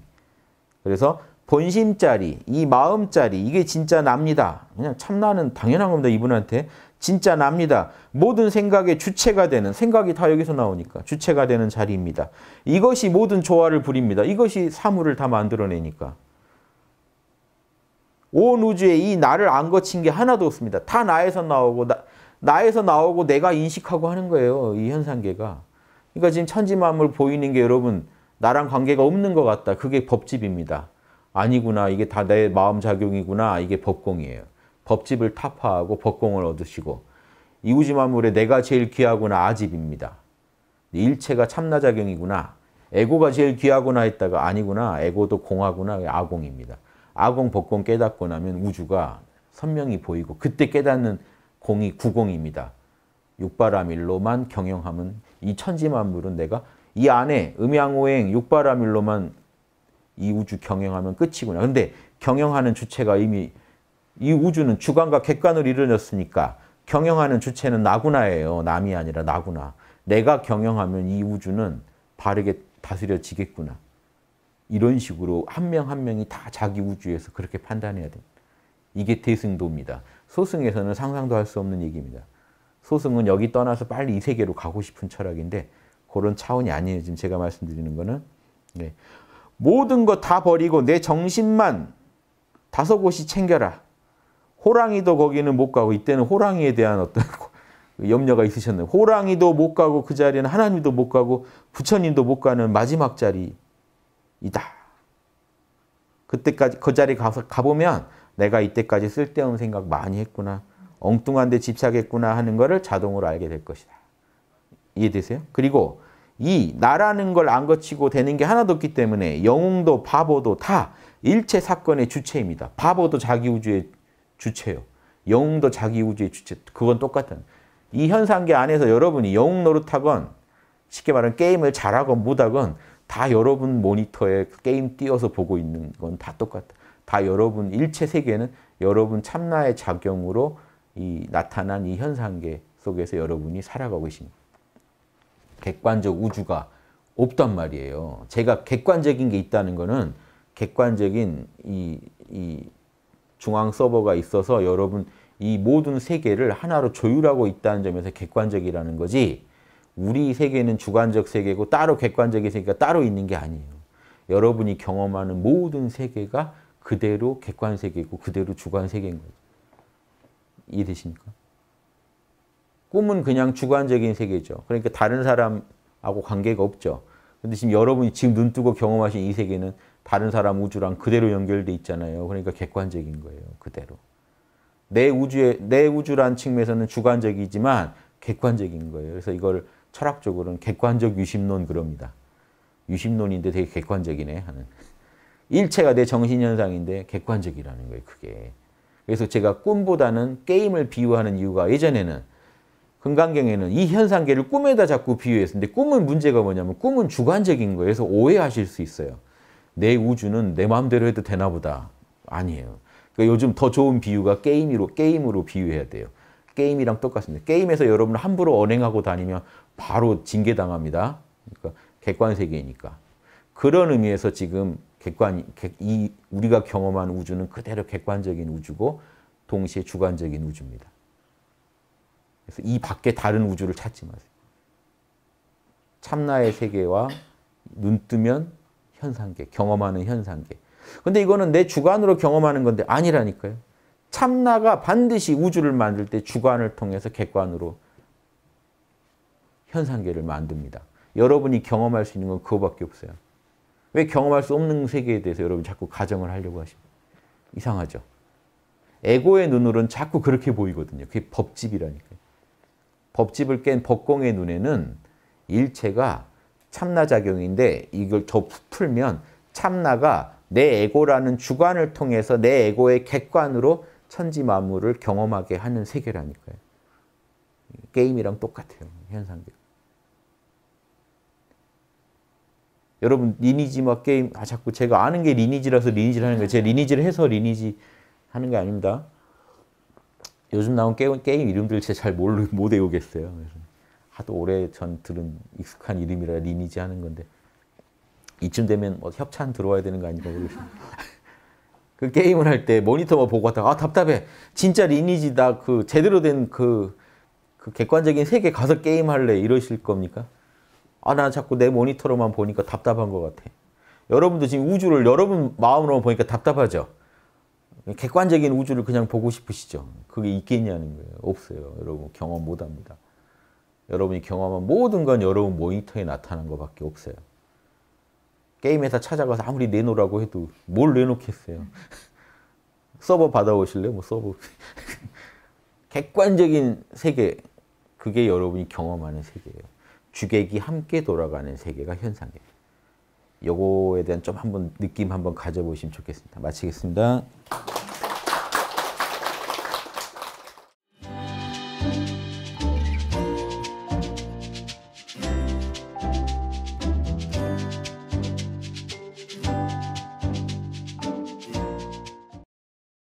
그래서 본심짜리, 이 마음짜리 이게 진짜 납니다. 그냥 참나는 당연한 겁니다. 이분한테 진짜 납니다. 모든 생각의 주체가 되는 생각이 다 여기서 나오니까 주체가 되는 자리입니다. 이것이 모든 조화를 부립니다. 이것이 사물을 다 만들어내니까. 온 우주에 이 나를 안 거친 게 하나도 없습니다. 다 나에서 나오고 나, 나에서 나오고 내가 인식하고 하는 거예요. 이 현상계가. 그러니까 지금 천지만물 보이는 게 여러분 나랑 관계가 없는 것 같다. 그게 법집입니다. 아니구나. 이게 다 내 마음 작용이구나. 이게 법공이에요. 법집을 타파하고 법공을 얻으시고 이우지 만물에 내가 제일 귀하구나 아집입니다. 일체가 참나작용이구나. 에고가 제일 귀하구나 했다가 아니구나. 에고도 공하구나. 아공입니다. 아공, 법공 깨닫고 나면 우주가 선명히 보이고 그때 깨닫는 공이 구공입니다. 육바라밀로만 경영하면 이 천지만물은 내가 이 안에 음양오행 육바라밀로만 이 우주 경영하면 끝이구나. 근데 경영하는 주체가 이미 이 우주는 주관과 객관을 이루었으니까 경영하는 주체는 나구나예요. 남이 아니라 나구나. 내가 경영하면 이 우주는 바르게 다스려지겠구나. 이런 식으로 한 명한 한 명이 다 자기 우주에서 그렇게 판단해야 됩니다. 이게 대승도입니다. 소승에서는 상상도 할 수 없는 얘기입니다. 소승은 여기 떠나서 빨리 이 세계로 가고 싶은 철학인데 그런 차원이 아니에요. 지금 제가 말씀드리는 거는 네. 모든 거 다 버리고 내 정신만 다섯 곳이 챙겨라. 호랑이도 거기는 못 가고 이때는 호랑이에 대한 어떤 (laughs) 그 염려가 있으셨네요. 호랑이도 못 가고 그 자리는 하나님도 못 가고 부처님도 못 가는 마지막 자리이다. 그때까지 그 자리 가서 가보면 내가 이때까지 쓸데없는 생각 많이 했구나. 엉뚱한 데 집착했구나 하는 것을 자동으로 알게 될 것이다. 이해되세요? 그리고 이 나라는 걸 안 거치고 되는 게 하나도 없기 때문에 영웅도 바보도 다 일체 사건의 주체입니다. 바보도 자기 우주의 주체요. 영웅도 자기 우주의 주체. 그건 똑같은. 이 현상계 안에서 여러분이 영웅 노릇하건 쉽게 말하면 게임을 잘하건 못하건 다 여러분 모니터에 게임 띄워서 보고 있는 건 다 똑같다. 다 여러분 일체 세계는 여러분 참나의 작용으로 이 나타난 이 현상계 속에서 여러분이 살아가고 계십니다. 객관적 우주가 없단 말이에요. 제가 객관적인 게 있다는 거는 객관적인 이, 이 중앙 서버가 있어서 여러분 이 모든 세계를 하나로 조율하고 있다는 점에서 객관적이라는 거지 우리 세계는 주관적 세계고 따로 객관적인 세계가 따로 있는 게 아니에요. 여러분이 경험하는 모든 세계가 그대로 객관 세계고 그대로 주관 세계인 거죠. 이해되십니까? 꿈은 그냥 주관적인 세계죠. 그러니까 다른 사람하고 관계가 없죠. 근데 지금 여러분이 지금 눈 뜨고 경험하신 이 세계는 다른 사람 우주랑 그대로 연결돼 있잖아요. 그러니까 객관적인 거예요. 그대로. 내 우주의 내 우주란 측면에서는 주관적이지만 객관적인 거예요. 그래서 이걸 철학적으로는 객관적 유심론 그럽니다. 유심론인데 되게 객관적이네 하는. 일체가 내 정신현상인데 객관적이라는 거예요. 그게. 그래서 제가 꿈보다는 게임을 비유하는 이유가 예전에는 금강경에는 이 현상계를 꿈에다 자꾸 비유했는데 었 꿈은 문제가 뭐냐면 꿈은 주관적인 거예요. 그래서 오해하실 수 있어요. 내 우주는 내 마음대로 해도 되나 보다. 아니에요. 그러니까 요즘 더 좋은 비유가 게임으로, 게임으로 비유해야 돼요. 게임이랑 똑같습니다. 게임에서 여러분 함부로 언행하고 다니면 바로 징계당합니다. 그러니까 객관세계니까. 그런 의미에서 지금 객관, 이 우리가 경험한 우주는 그대로 객관적인 우주고 동시에 주관적인 우주입니다. 그래서 이 밖에 다른 우주를 찾지 마세요. 참나의 세계와 눈 뜨면 현상계, 경험하는 현상계. 근데 이거는 내 주관으로 경험하는 건데 아니라니까요. 참나가 반드시 우주를 만들 때 주관을 통해서 객관으로 현상계를 만듭니다. 여러분이 경험할 수 있는 건 그거밖에 없어요. 왜 경험할 수 없는 세계에 대해서 여러분 자꾸 가정을 하려고 하십니까? 이상하죠. 에고의 눈으로는 자꾸 그렇게 보이거든요. 그게 법집이라니까요. 법집을 깬 법공의 눈에는 일체가 참나작용인데 이걸 더 풀면 참나가 내 에고라는 주관을 통해서 내 에고의 객관으로 천지 만물을 경험하게 하는 세계라니까요. 게임이랑 똑같아요. 현상들. 여러분 리니지 막 게임 아 자꾸 제가 아는 게 리니지라서 리니지를 하는 거예요. 제 리니지를 해서 리니지 하는 게 아닙니다. 요즘 나온 게임, 게임 이름들 제가 잘 모르, 못 외우겠어요. 그래서. 하도 오래 전 들은 익숙한 이름이라 리니지 하는 건데 이쯤 되면 뭐 협찬 들어와야 되는 거 아닌가 모르겠어요. (laughs) 그 게임을 할 때 모니터만 뭐 보고 왔다가 아 답답해. 진짜 리니지다. 그 제대로 된그 그 객관적인 세계 가서 게임할래 이러실 겁니까? 아 나 자꾸 내 모니터로만 보니까 답답한 것 같아. 여러분도 지금 우주를 여러분 마음으로 보니까 답답하죠. 객관적인 우주를 그냥 보고 싶으시죠. 그게 있겠냐는 거예요. 없어요. 여러분 경험 못합니다. 여러분이 경험한 모든 건 여러분 모니터에 나타난 것밖에 없어요. 게임에서 찾아가서 아무리 내놓으라고 해도 뭘 내놓겠어요. (laughs) 서버 받아오실래요? 뭐 서버. (laughs) 객관적인 세계, 그게 여러분이 경험하는 세계예요. 주객이 함께 돌아가는 세계가 현상이에요. 요거에 대한 좀 한번 느낌 한번 가져보시면 좋겠습니다. 마치겠습니다.